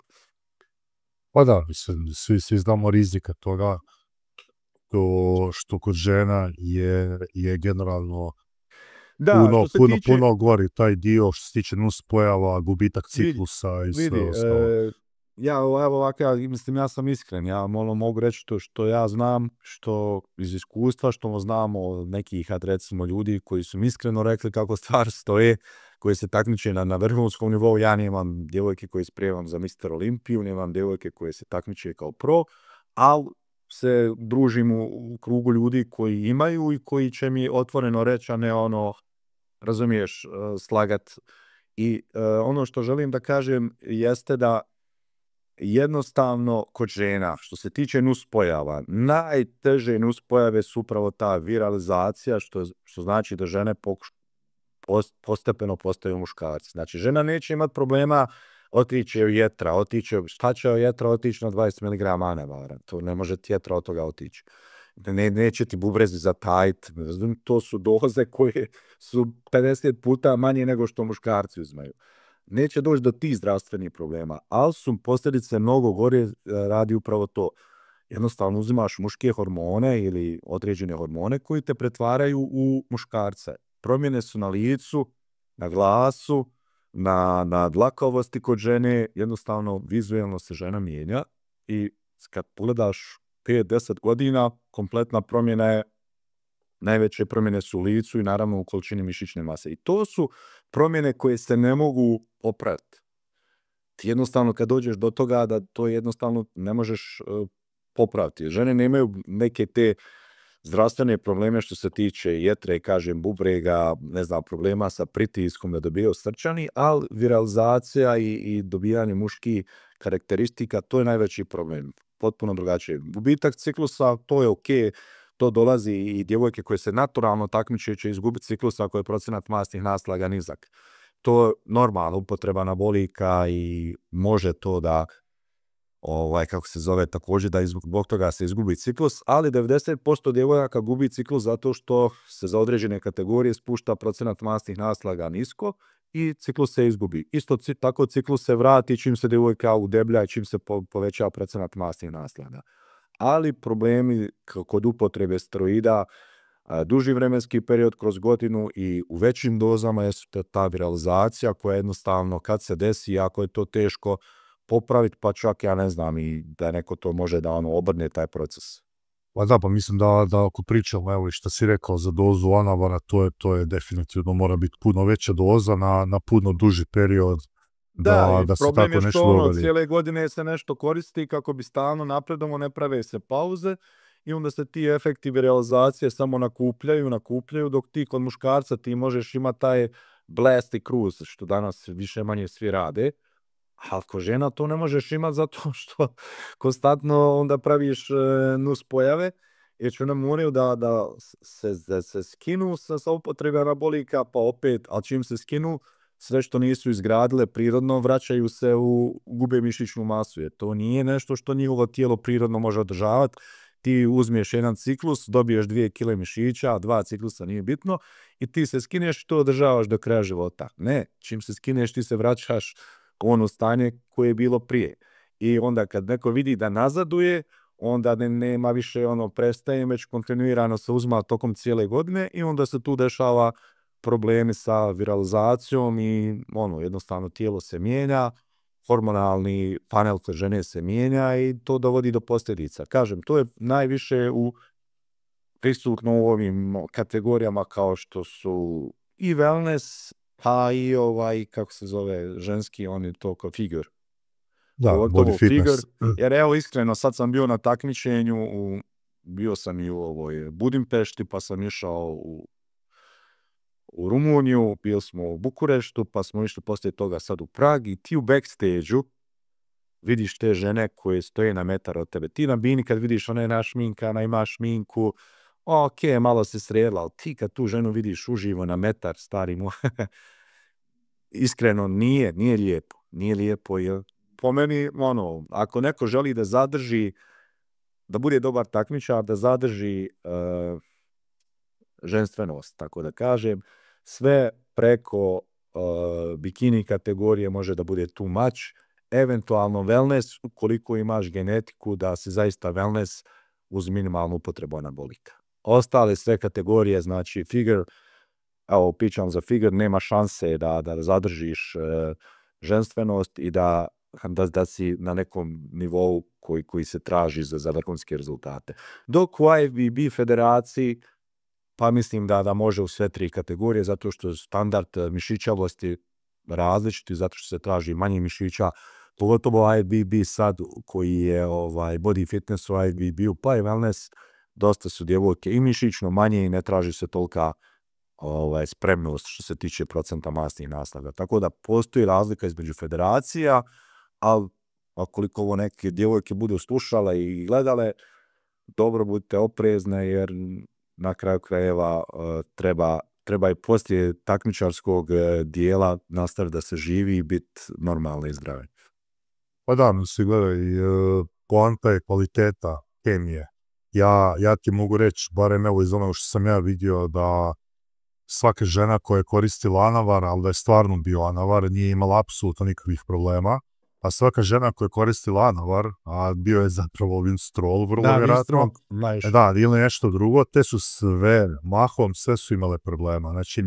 Pa da, mislim, svi, svi znamo rizika toga, što kod žena je, je generalno da, puno, što puno, tiče... puno gori taj dio što se tiče nuspojava, gubitak ciklusa vidi, i sve vidi, e, ja, evo ovako, ja, mislim, ja sam iskren, ja ono, mogu reći to što ja znam, što iz iskustva, što znamo od nekih, ad recimo, ljudi koji su mi iskreno rekli kako stvar stoje, koji se takmiče na, na vrhunskom nivou, ja nemam djevojke koje sprijevam za Mr. Olimpiju, nemam djevojke koje se takmiče kao pro, ali se družim u, krugu ljudi koji imaju i koji će mi otvoreno reći, a ne ono, razumiješ, e, slagat. I e, ono što želim da kažem jeste da jednostavno kod žena, što se tiče nuspojava, najteže nuspojave su upravo ta viralizacija, što, znači da žene postepeno postaju muškarci. Znači, žena neće imati problema otići u jetra, šta će jetra otići na 20 mg anevara, to ne može jetra od toga otići ne, neće ti bubrezi za tajt, to su doze koje su 50 puta manje nego što muškarci uzmaju. Neće doći do tih zdravstvenih problema, ali su posljedice mnogo gore e, radi upravo to. Jednostavno uzimaš muške hormone ili određene hormone koji te pretvaraju u muškarca. Promjene su na licu, na glasu, na, na dlakavosti kod žene, jednostavno vizualno se žena mijenja i kad pogledaš 5, 10 godina, kompletna promjena je, najveće promjene su u licu i naravno u količini mišićne mase. I to su promjene koje se ne mogu oprati. Ti jednostavno kad dođeš do toga da to jednostavno ne možeš e, popraviti. Žene nemaju neke te zdravstvene probleme što se tiče jetre, kažem, bubrega, ne znam, problema sa pritiskom da dobijaju srčani, ali viralizacija i, i dobijanje muških karakteristika, to je najveći problem potpuno drugačije. Gubitak ciklusa, to je ok, to dolazi i djevojke koje se naturalno takmiče će izgubiti ciklus ako je procenat masnih naslaga nizak. To je normalna upotreba anabolika i može to da ovaj, kako se zove, također da zbog toga se izgubi ciklus, ali 90% djevojaka gubi ciklus zato što se za određene kategorije spušta procenat masnih naslaga nisko i ciklus se izgubi. Isto tako ciklus se vrati čim se djevojka udeblja i čim se povećava procenat masnih naslaga. Ali problemi kod upotrebe steroida, duži vremenski period kroz godinu i u većim dozama je ta viralizacija koja jednostavno kad se desi, ako je to teško, popraviti, pa čak ja ne znam i da neko to može da ono obrne taj proces. Pa da, pa mislim da, da ako pričamo, evo i što si rekao za dozu anabana, to je, to je definitivno mora biti puno veća doza na, na puno duži period da, da, da se tako je što ono, cijele godine se nešto koristi kako bi stalno napredovo ne prave se pauze i onda se ti efekti realizacije samo nakupljaju, nakupljaju, dok ti kod muškarca ti možeš imati taj blast i cruise, što danas više manje svi rade. Ako žena to ne možeš imati zato što konstantno onda praviš e, nus pojave jer ću nam moraju da, da se, se skinu sa, sa upotrebe pa opet, ali čim se skinu, sve što nisu izgradile prirodno vraćaju se u gube mišićnu masu, jer to nije nešto što njihovo tijelo prirodno može održavati. Ti uzmiješ jedan ciklus, dobiješ dvije kile mišića, dva ciklusa nije bitno, i ti se skineš i to održavaš do kraja života. Ne, čim se skineš ti se vraćaš ono stanje koje je bilo prije. I onda kad neko vidi da nazaduje, onda ne, nema više ono prestaje, već kontinuirano se uzima tokom cijele godine i onda se tu dešava problemi sa viralizacijom i ono, jednostavno tijelo se mijenja, hormonalni panel kod žene se mijenja i to dovodi do posljedica. Kažem, to je najviše u prisutno u ovim kategorijama kao što su i wellness pa i ovaj, kako se zove, ženski, on je to kao figur. Da, body fitness. jer evo iskreno, sad sam bio na takmičenju, u, bio sam i u ovoj Budimpešti, pa sam išao u, u Rumuniju, bili smo u Bukureštu, pa smo išli poslije toga sad u Prag i ti u backstage-u vidiš te žene koje stoje na metar od tebe. Ti na bini kad vidiš ona je ona imaš minku, ok, malo se srela, ali ti kad tu ženu vidiš uživo na metar, stari mu, iskreno nije, nije lijepo. Nije lijepo jer po meni, ono, ako neko želi da zadrži, da bude dobar takmičar, da zadrži e, ženstvenost, tako da kažem, sve preko e, bikini kategorije može da bude tu mač, eventualno wellness, koliko imaš genetiku da se zaista wellness uz minimalnu upotrebu anabolika. Ostale sve kategorije, znači figure, evo pićam za figure, nema šanse da, da zadržiš e, ženstvenost i da, da, si na nekom nivou koji, koji se traži za, za rezultate. Dok u IFBB federaciji, pa mislim da, da može u sve tri kategorije, zato što standard e, mišićavosti različiti, zato što se traži manje mišića, pogotovo IFBB sad koji je ovaj, body fitness u ifbb pa i wellness, dosta su djevojke i mišićno manje i ne traži se tolika ovaj, spremnost što se tiče procenta masnih naslaga. Tako da postoji razlika između federacija, ali koliko ovo neke djevojke budu slušale i gledale, dobro budite oprezne jer na kraju krajeva e, treba, treba i poslije takmičarskog e, dijela nastaviti da se živi i biti normalni i zdravi. Pa da, si i e, poanta je kvaliteta kemije ja, ti mogu reći, barem evo iz onoga što sam ja vidio, da svaka žena koja je koristila anavar, ali da je stvarno bio anavar, nije imala apsolutno nikakvih problema. A svaka žena koja je koristila anavar, a bio je zapravo vinstrol, vrlo da, vjerojatno. da, ili nešto drugo, te su sve, mahom, sve su imale problema. Znači,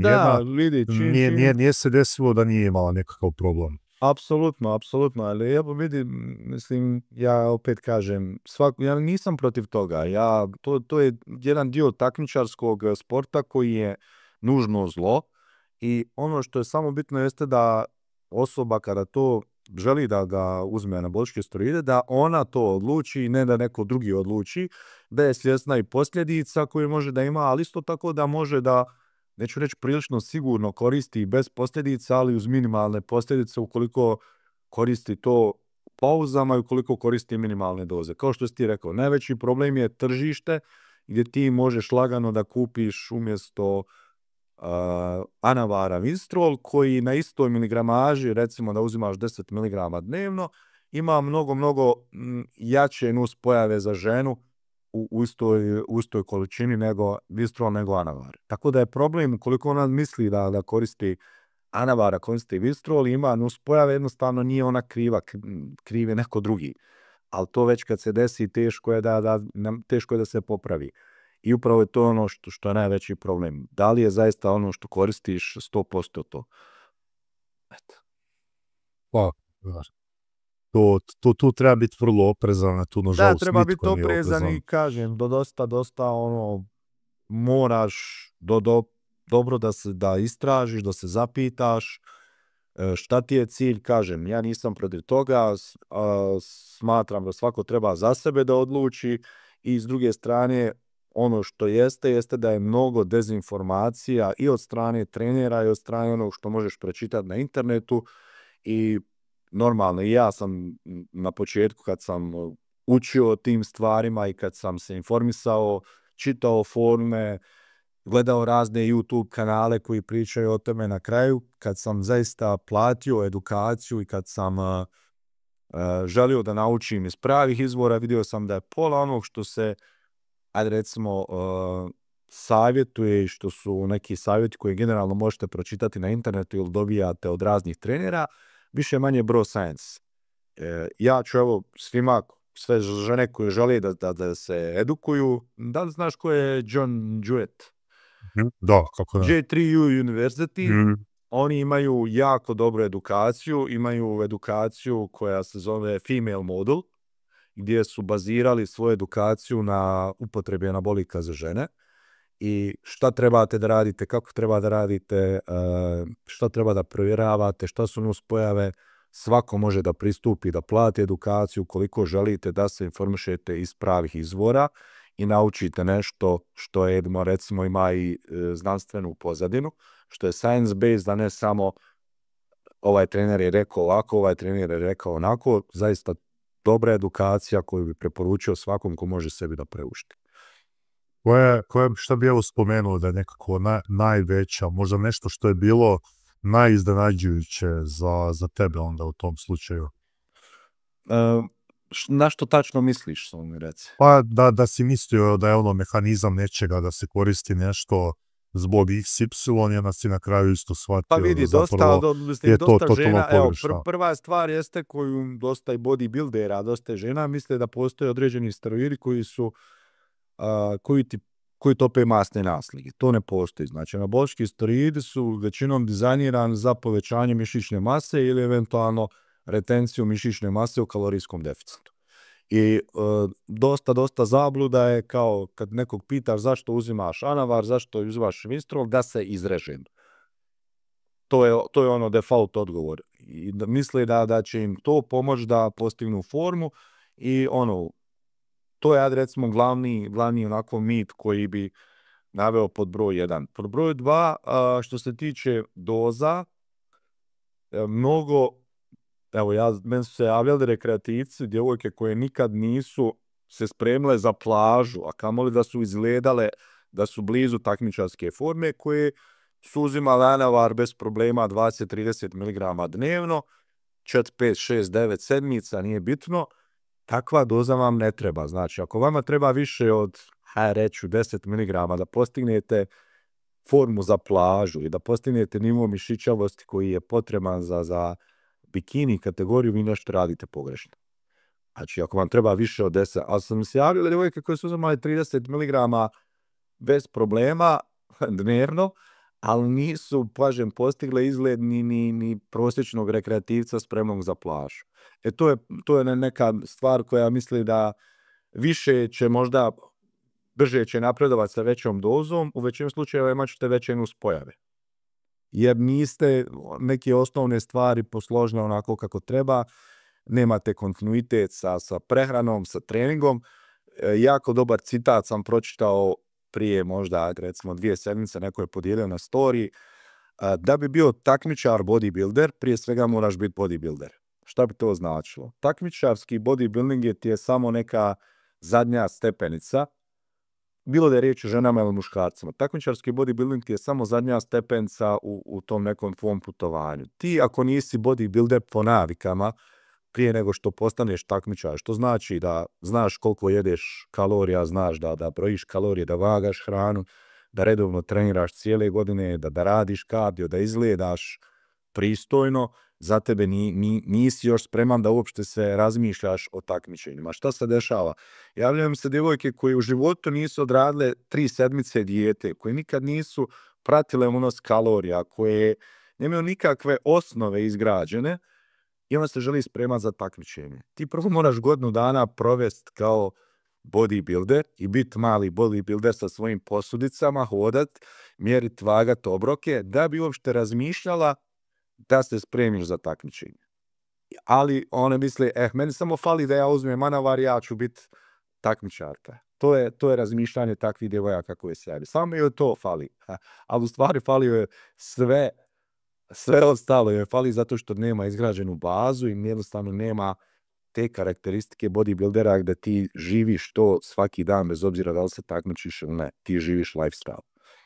nije se desilo da nije imala nekakav problem. Apsolutno, apsolutno, ali ja vidi, mislim, ja opet kažem, ja nisam protiv toga, ja, to, to je jedan dio takmičarskog e, sporta koji je nužno zlo i ono što je samo bitno jeste da osoba kada to želi da ga uzme na bolške steroide, da ona to odluči, ne da neko drugi odluči, da je svjesna i posljedica koju može da ima, ali isto tako da može da neću reći prilično sigurno koristi i bez posljedica, ali uz minimalne posljedice ukoliko koristi to pauzama i ukoliko koristi minimalne doze. Kao što si ti rekao, najveći problem je tržište gdje ti možeš lagano da kupiš umjesto anavara Vistrol koji na istoj miligramaži, recimo da uzimaš 10 mg dnevno, ima mnogo, mnogo jače nus pojave za ženu u istoj, u količini nego Vistrol nego Anavar. Tako da je problem koliko ona misli da, da koristi Anavara, koristi Vistrol, ima nuspojave, jednostavno nije ona kriva, kriv je neko drugi. Ali to već kad se desi teško je da, da, teško je da se popravi. I upravo je to ono što, što je najveći problem. Da li je zaista ono što koristiš 100% to? Eto. Hvala. Pa, to, tu, treba biti vrlo oprezan, na tu nažalost Da, treba biti oprezan i kažem, do dosta, dosta ono, moraš do, dobro da se da istražiš, da se zapitaš, e, šta ti je cilj, kažem, ja nisam protiv toga, smatram da svako treba za sebe da odluči i s druge strane, ono što jeste, jeste da je mnogo dezinformacija i od strane trenera i od strane onog što možeš pročitati na internetu i normalno i ja sam na početku kad sam učio o tim stvarima i kad sam se informisao, čitao forme, gledao razne YouTube kanale koji pričaju o tome na kraju, kad sam zaista platio edukaciju i kad sam želio da naučim iz pravih izvora, vidio sam da je pola onog što se, ajde recimo, savjetuje i što su neki savjeti koje generalno možete pročitati na internetu ili dobijate od raznih trenera, više manje bro science. E, ja ću evo svima sve žene koje žele da, da, se edukuju. Da li znaš ko je John Jewett? Mhm, da, kako da. J3U University. Mhm. Oni imaju jako dobru edukaciju. Imaju edukaciju koja se zove Female Model, gdje su bazirali svoju edukaciju na upotrebi anabolika za žene i šta trebate da radite, kako treba da radite, eh, šta treba da provjeravate, šta su pojave, Svako može da pristupi, da plati edukaciju koliko želite da se informišete iz pravih izvora i naučite nešto što je, recimo, ima i eh, znanstvenu pozadinu, što je science-based, da ne samo eh, ovaj trener je rekao ovako, ovaj trener je rekao onako, zaista dobra edukacija koju bi preporučio svakom ko može sebi da preušti koja, šta bi evo spomenuo da je nekako najveća, možda nešto što je bilo najiznenađujuće za, za tebe onda u tom slučaju? E, na što tačno misliš, samo mi reci? Pa da, da si mislio da je ono mehanizam nečega, da se koristi nešto zbog XY, jedna si na kraju isto pa shvatio. Pa vidi, dosta, do, je dosta to, žena, evo, prva stvar jeste koju dosta i bodybuildera, dosta žena misle da postoje određeni steroidi koji su koji ti koji tope masne naslike. To ne postoji. Znači, anabolički steroidi su većinom dizajnirani za povećanje mišićne mase ili eventualno retenciju mišićne mase u kalorijskom deficitu. I e, dosta, dosta zabluda je kao kad nekog pitaš zašto uzimaš anavar, zašto uzimaš mistrol, da se izrežem. To je, ono default odgovor. I da, misle da, da će im to pomoći da postignu formu i ono, to je, recimo, glavni, glavni onako mit koji bi naveo pod broj 1. Pod broj 2, što se tiče doza, e, mnogo, evo ja, meni su se javljali rekreativci, djevojke koje nikad nisu se spremile za plažu, a kamoli da su izgledale da su blizu takmičarske forme koje su uzimale anavar bez problema 20-30 mg dnevno, 4, 5, 6, 9 sedmica, nije bitno, takva doza vam ne treba. Znači, ako vama treba više od, haj reću, 10 mg da postignete formu za plažu i da postignete nivo mišićavosti koji je potreban za, za bikini kategoriju, vi nešto radite pogrešno. Znači, ako vam treba više od 10, ali sam se javio devojke koje su uzimale 30 mg bez problema dnevno, ali nisu, pažem, postigle izgled ni, ni, ni prosječnog rekreativca spremnog za plašu. E to je, to je neka stvar koja misli da više će možda brže će napredovati sa većom dozom, u većim slučajeva imat ćete veće nuspojave. Jer niste neke osnovne stvari posložne onako kako treba, nemate kontinuitet sa, prehranom, sa treningom. E, jako dobar citat sam pročitao prije možda recimo dvije sedmice neko je podijelio na story. Da bi bio takmičar bodybuilder, prije svega moraš biti bodybuilder. Šta bi to značilo? Takmičarski bodybuilding je ti je samo neka zadnja stepenica, bilo da je riječ o ženama ili muškarcima. Takmičarski bodybuilding ti je samo zadnja stepenica u, u tom nekom tvom putovanju. Ti ako nisi bodybuilder po navikama, prije nego što postaneš takmičar, što znači da znaš koliko jedeš kalorija, znaš da, da brojiš kalorije, da vagaš hranu, da redovno treniraš cijele godine, da, da radiš kardio, da izgledaš pristojno, za tebe ni, nisi još spreman da uopšte se razmišljaš o takmičenjima. Šta se dešava? Javljaju se djevojke koje u životu nisu odradile tri sedmice dijete, koje nikad nisu pratile unos kalorija, koje nemaju nikakve osnove izgrađene, i on se želi spremati za takmičenje. Ti prvo moraš godinu dana provest kao bodybuilder i biti mali bodybuilder sa svojim posudicama, hodat, mjerit, vagat obroke, da bi uopšte razmišljala da se spremiš za takmičenje. Ali one misle, eh, meni samo fali da ja uzmem manavar, ja ću biti takmičarka. To je, to je razmišljanje takvih djevojaka koje se javi. Samo joj to fali. Ali u stvari falio je sve sve ostalo je fali zato što nema izgrađenu bazu i jednostavno nema te karakteristike bodybuildera da ti živiš to svaki dan bez obzira da li se takmičiš ili ne. Ti živiš lifestyle.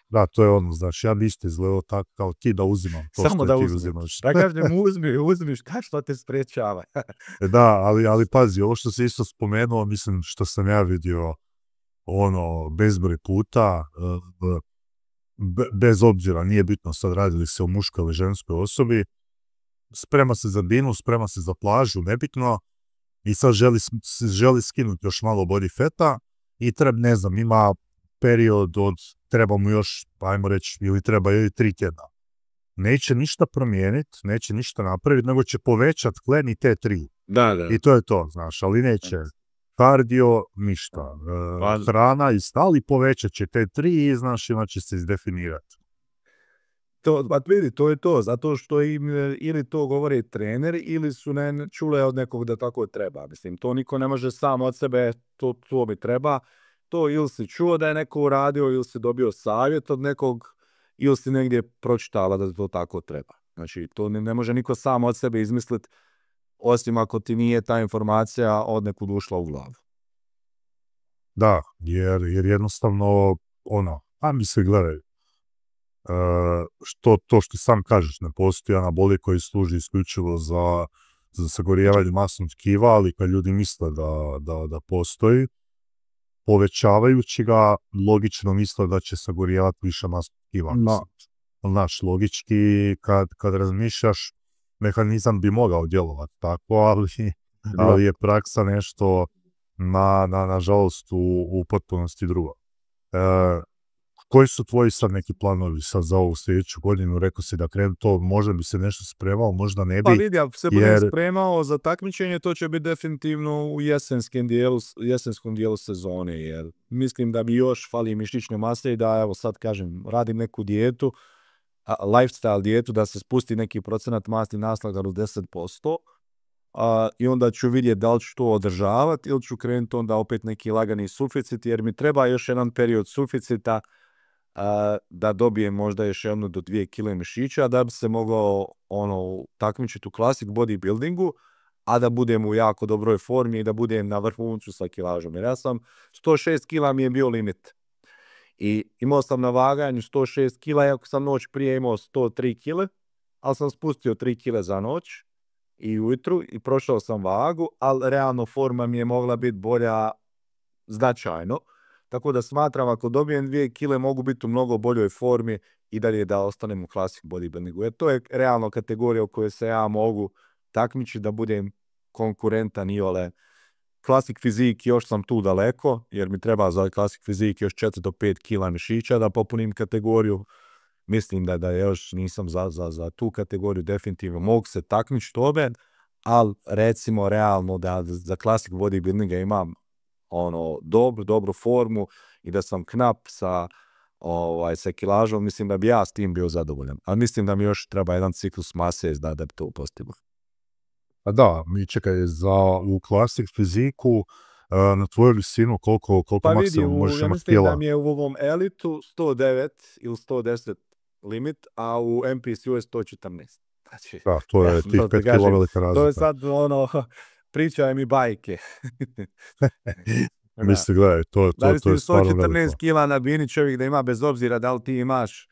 Da, to je ono, znaš, ja bi isto izgledao tako kao ti da uzimam to Samo što da ti uzmi. uzimaš. da kažem, uzmi, uzmiš, šta što te sprečava. E da, ali, ali pazi, ovo što se isto spomenuo, mislim, što sam ja vidio, ono, bezbroj puta, e, e, bez obzira, nije bitno sad radili se o muškoj ili ženskoj osobi, sprema se za dinu, sprema se za plažu, nebitno, i sad želi, želi skinuti još malo body feta i treba, ne znam, ima period od, treba mu još, ajmo reći, ili treba joj tri tjedna. Neće ništa promijeniti, neće ništa napraviti, nego će povećati klen i te tri. Da, da. I to je to, znaš, ali neće kardio, ništa. rana e, pa- hrana i stali povećat će te tri i znaš će se izdefinirati. To, pa vidi, to je to, zato što im e, ili to govori trener ili su ne čule od nekog da tako treba. Mislim, to niko ne može sam od sebe, to, to mi treba. To ili si čuo da je neko uradio ili si dobio savjet od nekog ili si negdje pročitala da to tako treba. Znači, to ne, ne može niko sam od sebe izmisliti osim ako ti nije ta informacija od nekud ušla u glavu. Da, jer, jer jednostavno, ono, a mi se gledaj, eh, što to što sam kažeš, ne postoji anaboli koji služi isključivo za, za sagorijevanje masnog tkiva, ali kad ljudi misle da, da, da, postoji, povećavajući ga, logično misle da će sagorijevati više masnog tkiva. No. Znaš, logički, kad, kad razmišljaš, mehanizam bi mogao djelovati tako, ali, ali je praksa nešto na, na, nažalost u, potpunosti drugo. E, koji su tvoji sad neki planovi sad za ovu sljedeću godinu? Rekao si da krenu to, možda bi se nešto spremao, možda ne bi. Pa vidi, ako se budem spremao za takmičenje, to će biti definitivno u jesenskim dijelu, jesenskom dijelu sezone, jer mislim da mi još fali mišićne mase i da, evo sad kažem, radim neku dijetu, lifestyle dijetu da se spusti neki procenat masti naslaga u 10%, a, i onda ću vidjeti da li ću to održavati ili ću krenuti onda opet neki lagani suficit jer mi treba još jedan period suficita da dobijem možda još jednu do dvije kile mišića da bi se mogao ono, takmičiti u klasik bodybuildingu a da budem u jako dobroj formi i da budem na vrhuncu sa kilažom. Jer ja sam 106 kila mi je bio limit. I imao sam na vaganju 106 kila, iako sam noć prije imao 103 kile, ali sam spustio 3 kile za noć i ujutru i prošao sam vagu, ali realno forma mi je mogla biti bolja značajno. Tako da smatram ako dobijem 2 kile mogu biti u mnogo boljoj formi i dalje da ostanem u classic bodybuildingu. Jer to je realno kategorija u kojoj se ja mogu takmići da budem konkurentan i ole Klasik fizik još sam tu daleko, jer mi treba za klasik fizik još 4 do 5 kila mišića da popunim kategoriju. Mislim da, da još nisam za, za, za tu kategoriju, definitivno mogu se takmići tobe, ali recimo realno da za klasik bodybuildinga imam ono dobru, dobru formu i da sam knap sa ovaj, sa kilažom, mislim da bi ja s tim bio zadovoljan. Ali mislim da mi još treba jedan ciklus mase da, da bi to postigao. A pa da, mi čekaj, za, u klasik fiziku, e, na tvoju visinu koliko, koliko pa maksimum vidi, u, možeš imati tijela. da mi je u ovom elitu 109 ili 110 limit, a u MPC je 114. Znači, da, to je ja, tih 5 kilo velika razlika. To je sad ono, pričaj mi bajke. Mislim, gledaj, to, to, to je stvarno veliko. Da li 114 kila na bini čovjek da ima bez obzira da li ti imaš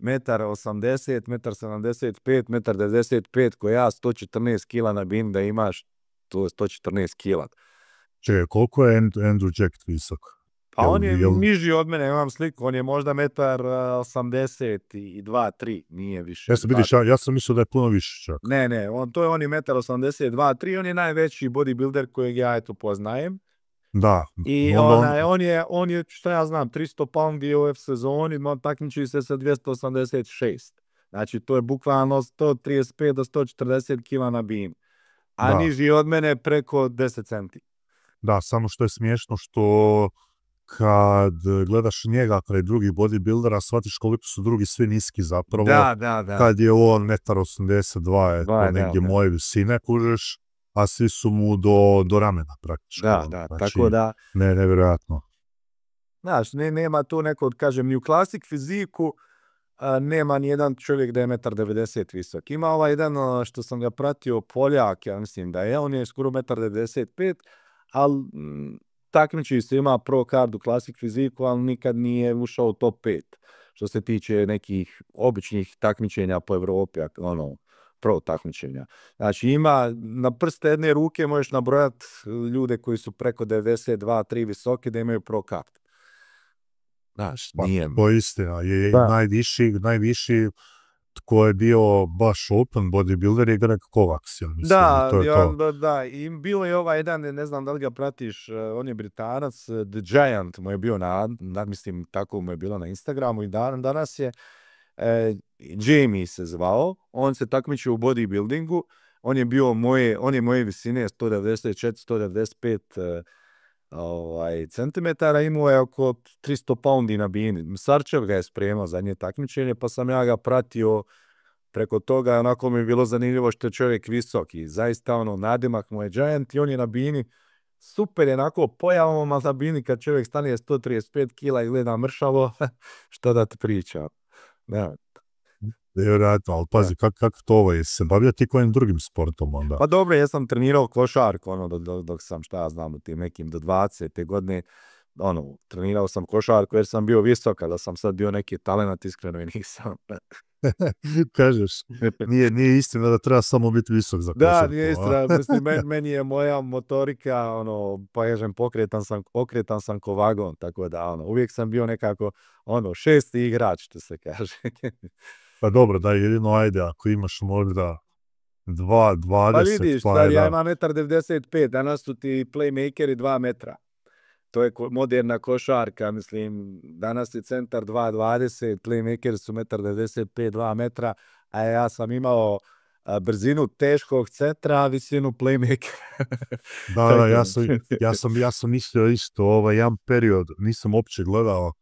metar 80, metar 75, metar 95, ko ja 114 kila na bin da imaš, to je 114 kila. Če, koliko je Andrew Jack visok? Pa on je niži od mene, imam sliku, on je možda metar 80 i 2, 3, nije više. Ja sam, vidiš, ja, sam mislio da je puno više čak. Ne, ne, on, to je on je metar 82, 3, on je najveći bodybuilder kojeg ja eto poznajem. Da. I onaj, on, je, on je, što ja znam, 300 pound u F sezoni, takmiči se sa 286. Znači, to je bukvalno 135 do 140 kila na bim. A da. niži od mene preko 10 centi. Da, samo što je smiješno što kad gledaš njega kraj drugih bodybuildera, shvatiš koliko su drugi svi niski zapravo. Da, da, Kad je on 1,82 82, je to negdje moje visine, kužeš a svi su mu do, do ramena praktično. Da, ono, da, tako znači, da... Ne, nevjerojatno. Znaš, ne, nema tu neko, kažem, ni u klasik fiziku nema ni jedan čovjek da je 1,90 visok. Ima ovaj jedan što sam ga pratio, Poljak, ja mislim da je, on je skoro 1,95, ali takmiči se, ima pro kardu klasik fiziku, ali nikad nije ušao u top 5 što se tiče nekih običnih takmičenja po Evropi, ono, pro takmičenja. Znači ima, na prste jedne ruke možeš nabrojati e, ljude koji su preko 92, 3 visoki da imaju pro kart. Znaš, pa, nije... je najviši, najviši tko je bio baš open bodybuilder je Greg Kovacs, mislim. Da, to je to. da, da, i bilo je ovaj jedan, ne znam da li ga pratiš, e, on je Britanac, e, The Giant mu je bio na, mislim, tako mu je bilo na Instagramu i dan, danas je, Jamie se zvao, on se takmičio u bodybuildingu, on je bio moje, on je moje visine 194-195 e, ovaj, centimetara, imao je oko 300 poundi na bini. Sarčev ga je spremao za nje takmičenje, pa sam ja ga pratio preko toga, onako mi je bilo zanimljivo što je čovjek visoki. zaista ono nadimak mu je giant i on je na bini super je onako pojavom, mazabini bini kad čovjek stane 135 kila i gleda mršavo, što da ti pričam. Vjerojatno, ali pazi, kako kak to ovo, ovaj, jesi se bavio ti kojim drugim sportom onda? Pa dobro, ja sam trenirao košarku, ono, dok, sam, šta ja znam, tim nekim do 20. godine, ono, trenirao sam košarku jer sam bio visok, da sam sad bio neki talent, iskreno i nisam. Kažeš, nije, nije istina da treba samo biti visok za košarku. Da, nije istina, men, meni je moja motorika, ono, pa ježem, pokretan sam, okretan sam ko vagon, tako da, ono, uvijek sam bio nekako, ono, šesti igrač, što se kaže. Pa dobro, da jedino ajde, ako imaš možda 2,20... Pa vidiš, ja imam 1,95 danas su ti playmakeri 2 metra. To je moderna košarka, mislim, danas je centar 2,20, playmakeri su 1,95, 2 metra, a ja sam imao brzinu teškog centra, a visinu playmaker. Da, da, ja sam, mislio isto, ovaj, jedan period, nisam opće gledao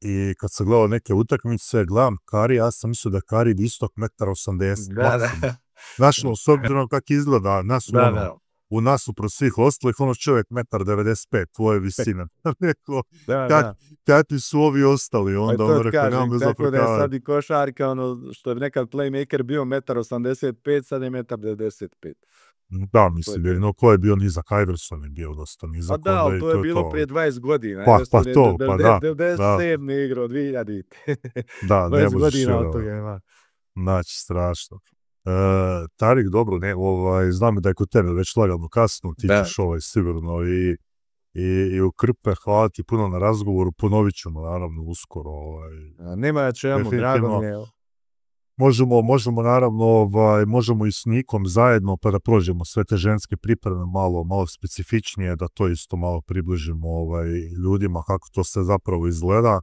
i kad sam gledao neke utakmice, gledam Kari, ja sam mislio da Kari visok 1,80 m. Znaš, no, s obzirom kako izgleda, nas ono, u nasuprot svih ostalih, ono čovjek 1,95 tvoje visine. Neko, da, kakvi su ovi ostali, pa onda ono rekao, nemam bez Tako da je sad i košarka, ono, što je nekad playmaker bio 1,85 m, sad je 1,95 m. Mm, da, mislim, jer no ko je bio nizak, Iverson je bio dosta nizak. Pa da, ono, ali to je, to je bilo to. prije 20 godina. Pa, pa to, pa da. 97. igrao, 2000. Da, ne možeš. 20 Znači, strašno. E, Tarik, dobro, ne, ovaj, znam da je kod tebe već lagano kasno, ti ćeš ovaj sigurno i, i, i u krpe, hvala ti puno na razgovoru, ponovit ćemo naravno uskoro. Ovaj, A nema čemu, drago mi je možemo, možemo naravno, ovaj, možemo i s Nikom zajedno, pa da prođemo sve te ženske pripreme malo, malo specifičnije, da to isto malo približimo ovaj, ljudima, kako to se zapravo izgleda,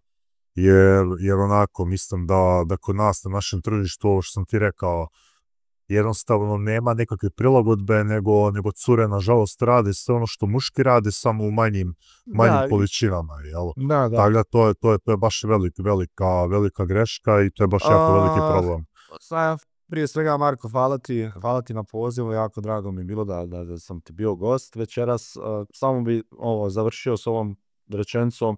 jer, jer onako mislim da, da kod nas na našem tržištu, ovo što sam ti rekao, jednostavno nema nekakve prilagodbe, nego, nego cure nažalost rade sve ono što muški rade, samo u manjim, manjim da, količinama, Da, to je, to je, baš velika, velika greška i to je baš jako veliki problem. prije svega, Marko, hvala ti, hvala ti na pozivu, jako drago mi je bilo da, da, da sam ti bio gost večeras. Samo bi ovo, završio s ovom rečenicom,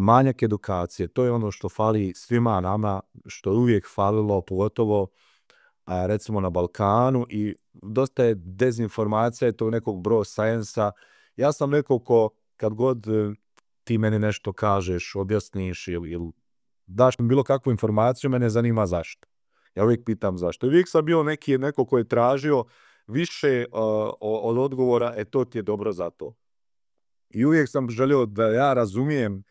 manjak edukacije, to je ono što fali svima nama, što je uvijek falilo, pogotovo a, recimo na Balkanu i dosta je dezinformacija to tog nekog bro science Ja sam neko ko kad god e, ti meni nešto kažeš, objasniš ili, daš mi bilo kakvu informaciju, mene zanima zašto. Ja uvijek pitam zašto. uvijek sam bio neki, neko ko je tražio više e, od odgovora, e to ti je dobro za to. I uvijek sam želio da ja razumijem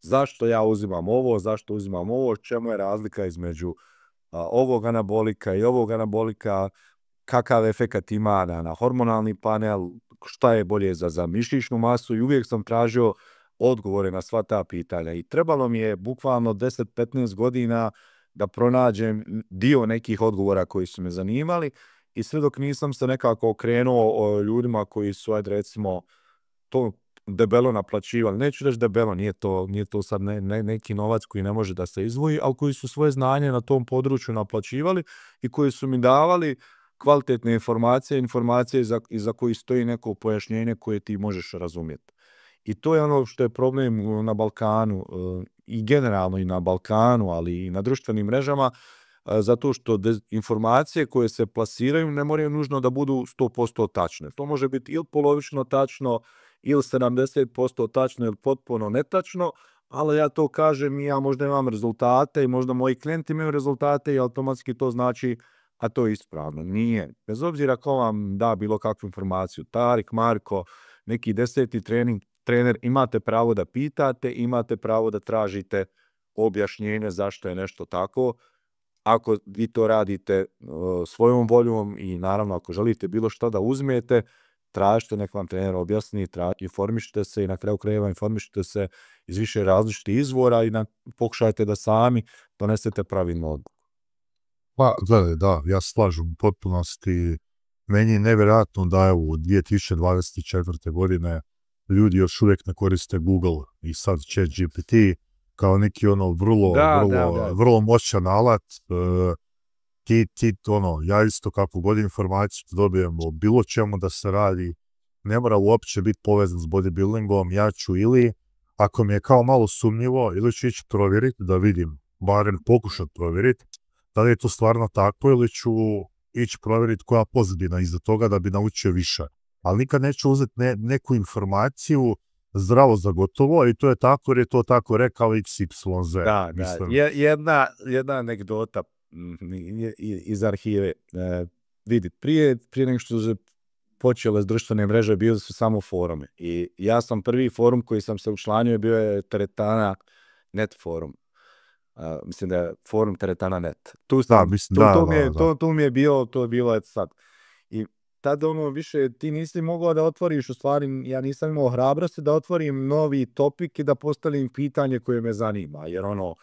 zašto ja uzimam ovo, zašto uzimam ovo, čemu je razlika između ovog anabolika i ovog anabolika, kakav efekat ima na, hormonalni panel, šta je bolje za, za mišićnu masu i uvijek sam tražio odgovore na sva ta pitanja. I trebalo mi je bukvalno 10-15 godina da pronađem dio nekih odgovora koji su me zanimali i sve dok nisam se nekako okrenuo ljudima koji su, ajde recimo, to debelo naplaćivali. Neću reći debelo, nije to, nije to sad neki novac koji ne može da se izvoji, ali koji su svoje znanje na tom području naplaćivali i koji su mi davali kvalitetne informacije, informacije za, iza koji stoji neko pojašnjenje koje ti možeš razumjeti. I to je ono što je problem na Balkanu e, i generalno i na Balkanu, ali i na društvenim mrežama, e, zato što informacije koje se plasiraju ne moraju nužno da budu 100% tačne. To može biti ili polovično tačno, ili 70% tačno ili potpuno netačno, ali ja to kažem i ja možda imam rezultate i možda moji klijenti imaju rezultate i automatski to znači a to je ispravno. Nije. Bez obzira ko vam da bilo kakvu informaciju, Tarik, Marko, neki deseti trening, trener, imate pravo da pitate, imate pravo da tražite objašnjenje zašto je nešto tako. Ako vi to radite svojom voljom i naravno ako želite bilo šta da uzmijete, tražite, nek vam trener objasni, tražite, informišite se i na kraju krajeva informišite se iz više različitih izvora i pokušajte da sami donesete pravilnu odluku. Pa, gledaj, da, ja slažem u potpunosti. Meni je nevjerojatno da je u 2024. godine ljudi još uvijek ne koriste Google i sad će GPT kao neki ono vrlo, moćan alat. E, ti, ti, ono, ja isto kako god informaciju dobijem o bilo čemu da se radi, ne mora uopće biti povezan s bodybuildingom, ja ću ili, ako mi je kao malo sumnjivo, ili ću ići provjeriti da vidim, barem pokušat provjeriti, da li je to stvarno tako ili ću ići provjeriti koja pozadina iza toga da bi naučio više. Ali nikad neću uzeti neku informaciju zdravo za gotovo i to je tako jer je to tako rekao XYZ. Da, da. jedna, jedna anegdota Mm, iz arhive e, vidjeti. Prije, prije nego što se počele s društvene mreže, bili su samo forume. I ja sam prvi forum koji sam se učlanio bio je Teretana Net forum. E, mislim da je forum Teretana Net. Tu, da, mislim, tu, da, tu, mi je, da, To, mi je bilo, to je bilo sad. I tad ono više ti nisi mogao da otvoriš, u stvari ja nisam imao hrabrosti da otvorim novi topik i da postavim pitanje koje me zanima, jer ono,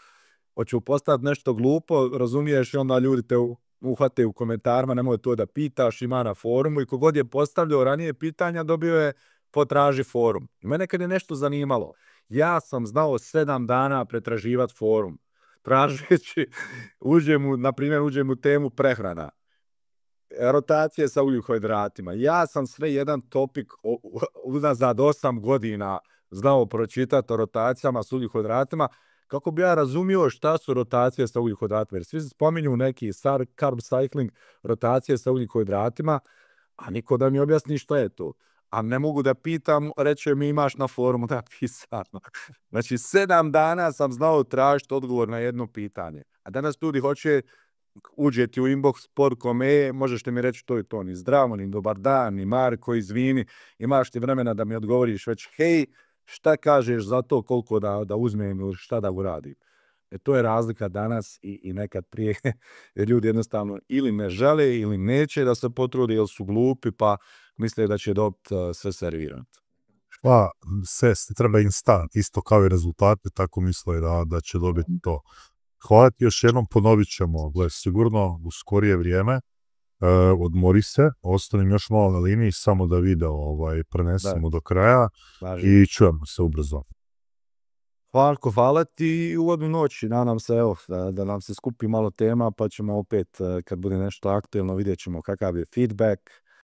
hoću postati nešto glupo, razumiješ i onda ljudi te uhvate u komentarima, nemoj to da pitaš, ima na forumu i kogod je postavljao ranije pitanja dobio je potraži forum. Mene kad je nešto zanimalo, ja sam znao sedam dana pretraživati forum. Tražeći, uđem u, na primjer, uđem u temu prehrana rotacije sa ugljikohidratima. Ja sam sve jedan topik unazad osam godina znao pročitati o rotacijama s ugljikohidratima, kako bi ja razumio šta su rotacije sa ugljikohidratima, jer svi se spominju neki carb cycling rotacije sa ugljikohidratima, a niko da mi objasni šta je to. A ne mogu da pitam, reče mi imaš na forumu pisano. Znači, sedam dana sam znao tražiti odgovor na jedno pitanje. A danas ljudi hoće uđeti u inbox sport.com.e, možeš ti mi reći to i to, ni zdravo, ni dobar dan, ni Marko, izvini, imaš ti vremena da mi odgovoriš već, hej, šta kažeš za to, koliko da, da uzmem ili šta da uradim. E, to je razlika danas i, i nekad prije. jer Ljudi jednostavno ili ne žele ili neće da se potrudi jer su glupi pa misle da će dobiti e, sve servirano Pa, sve treba instant, isto kao i rezultate, tako misle da, da će dobiti to. Hvala ti još jednom, ponovit ćemo, sigurno u skorije vrijeme. E, odmori se, ostanim još malo na liniji samo da video ovaj, prenesemo do kraja i čujemo se ubrzo. hvala ti i uvodnu noć. Nadam se evo, da, nam se skupi malo tema pa ćemo opet e, kad bude nešto aktuelno vidjet ćemo kakav je feedback,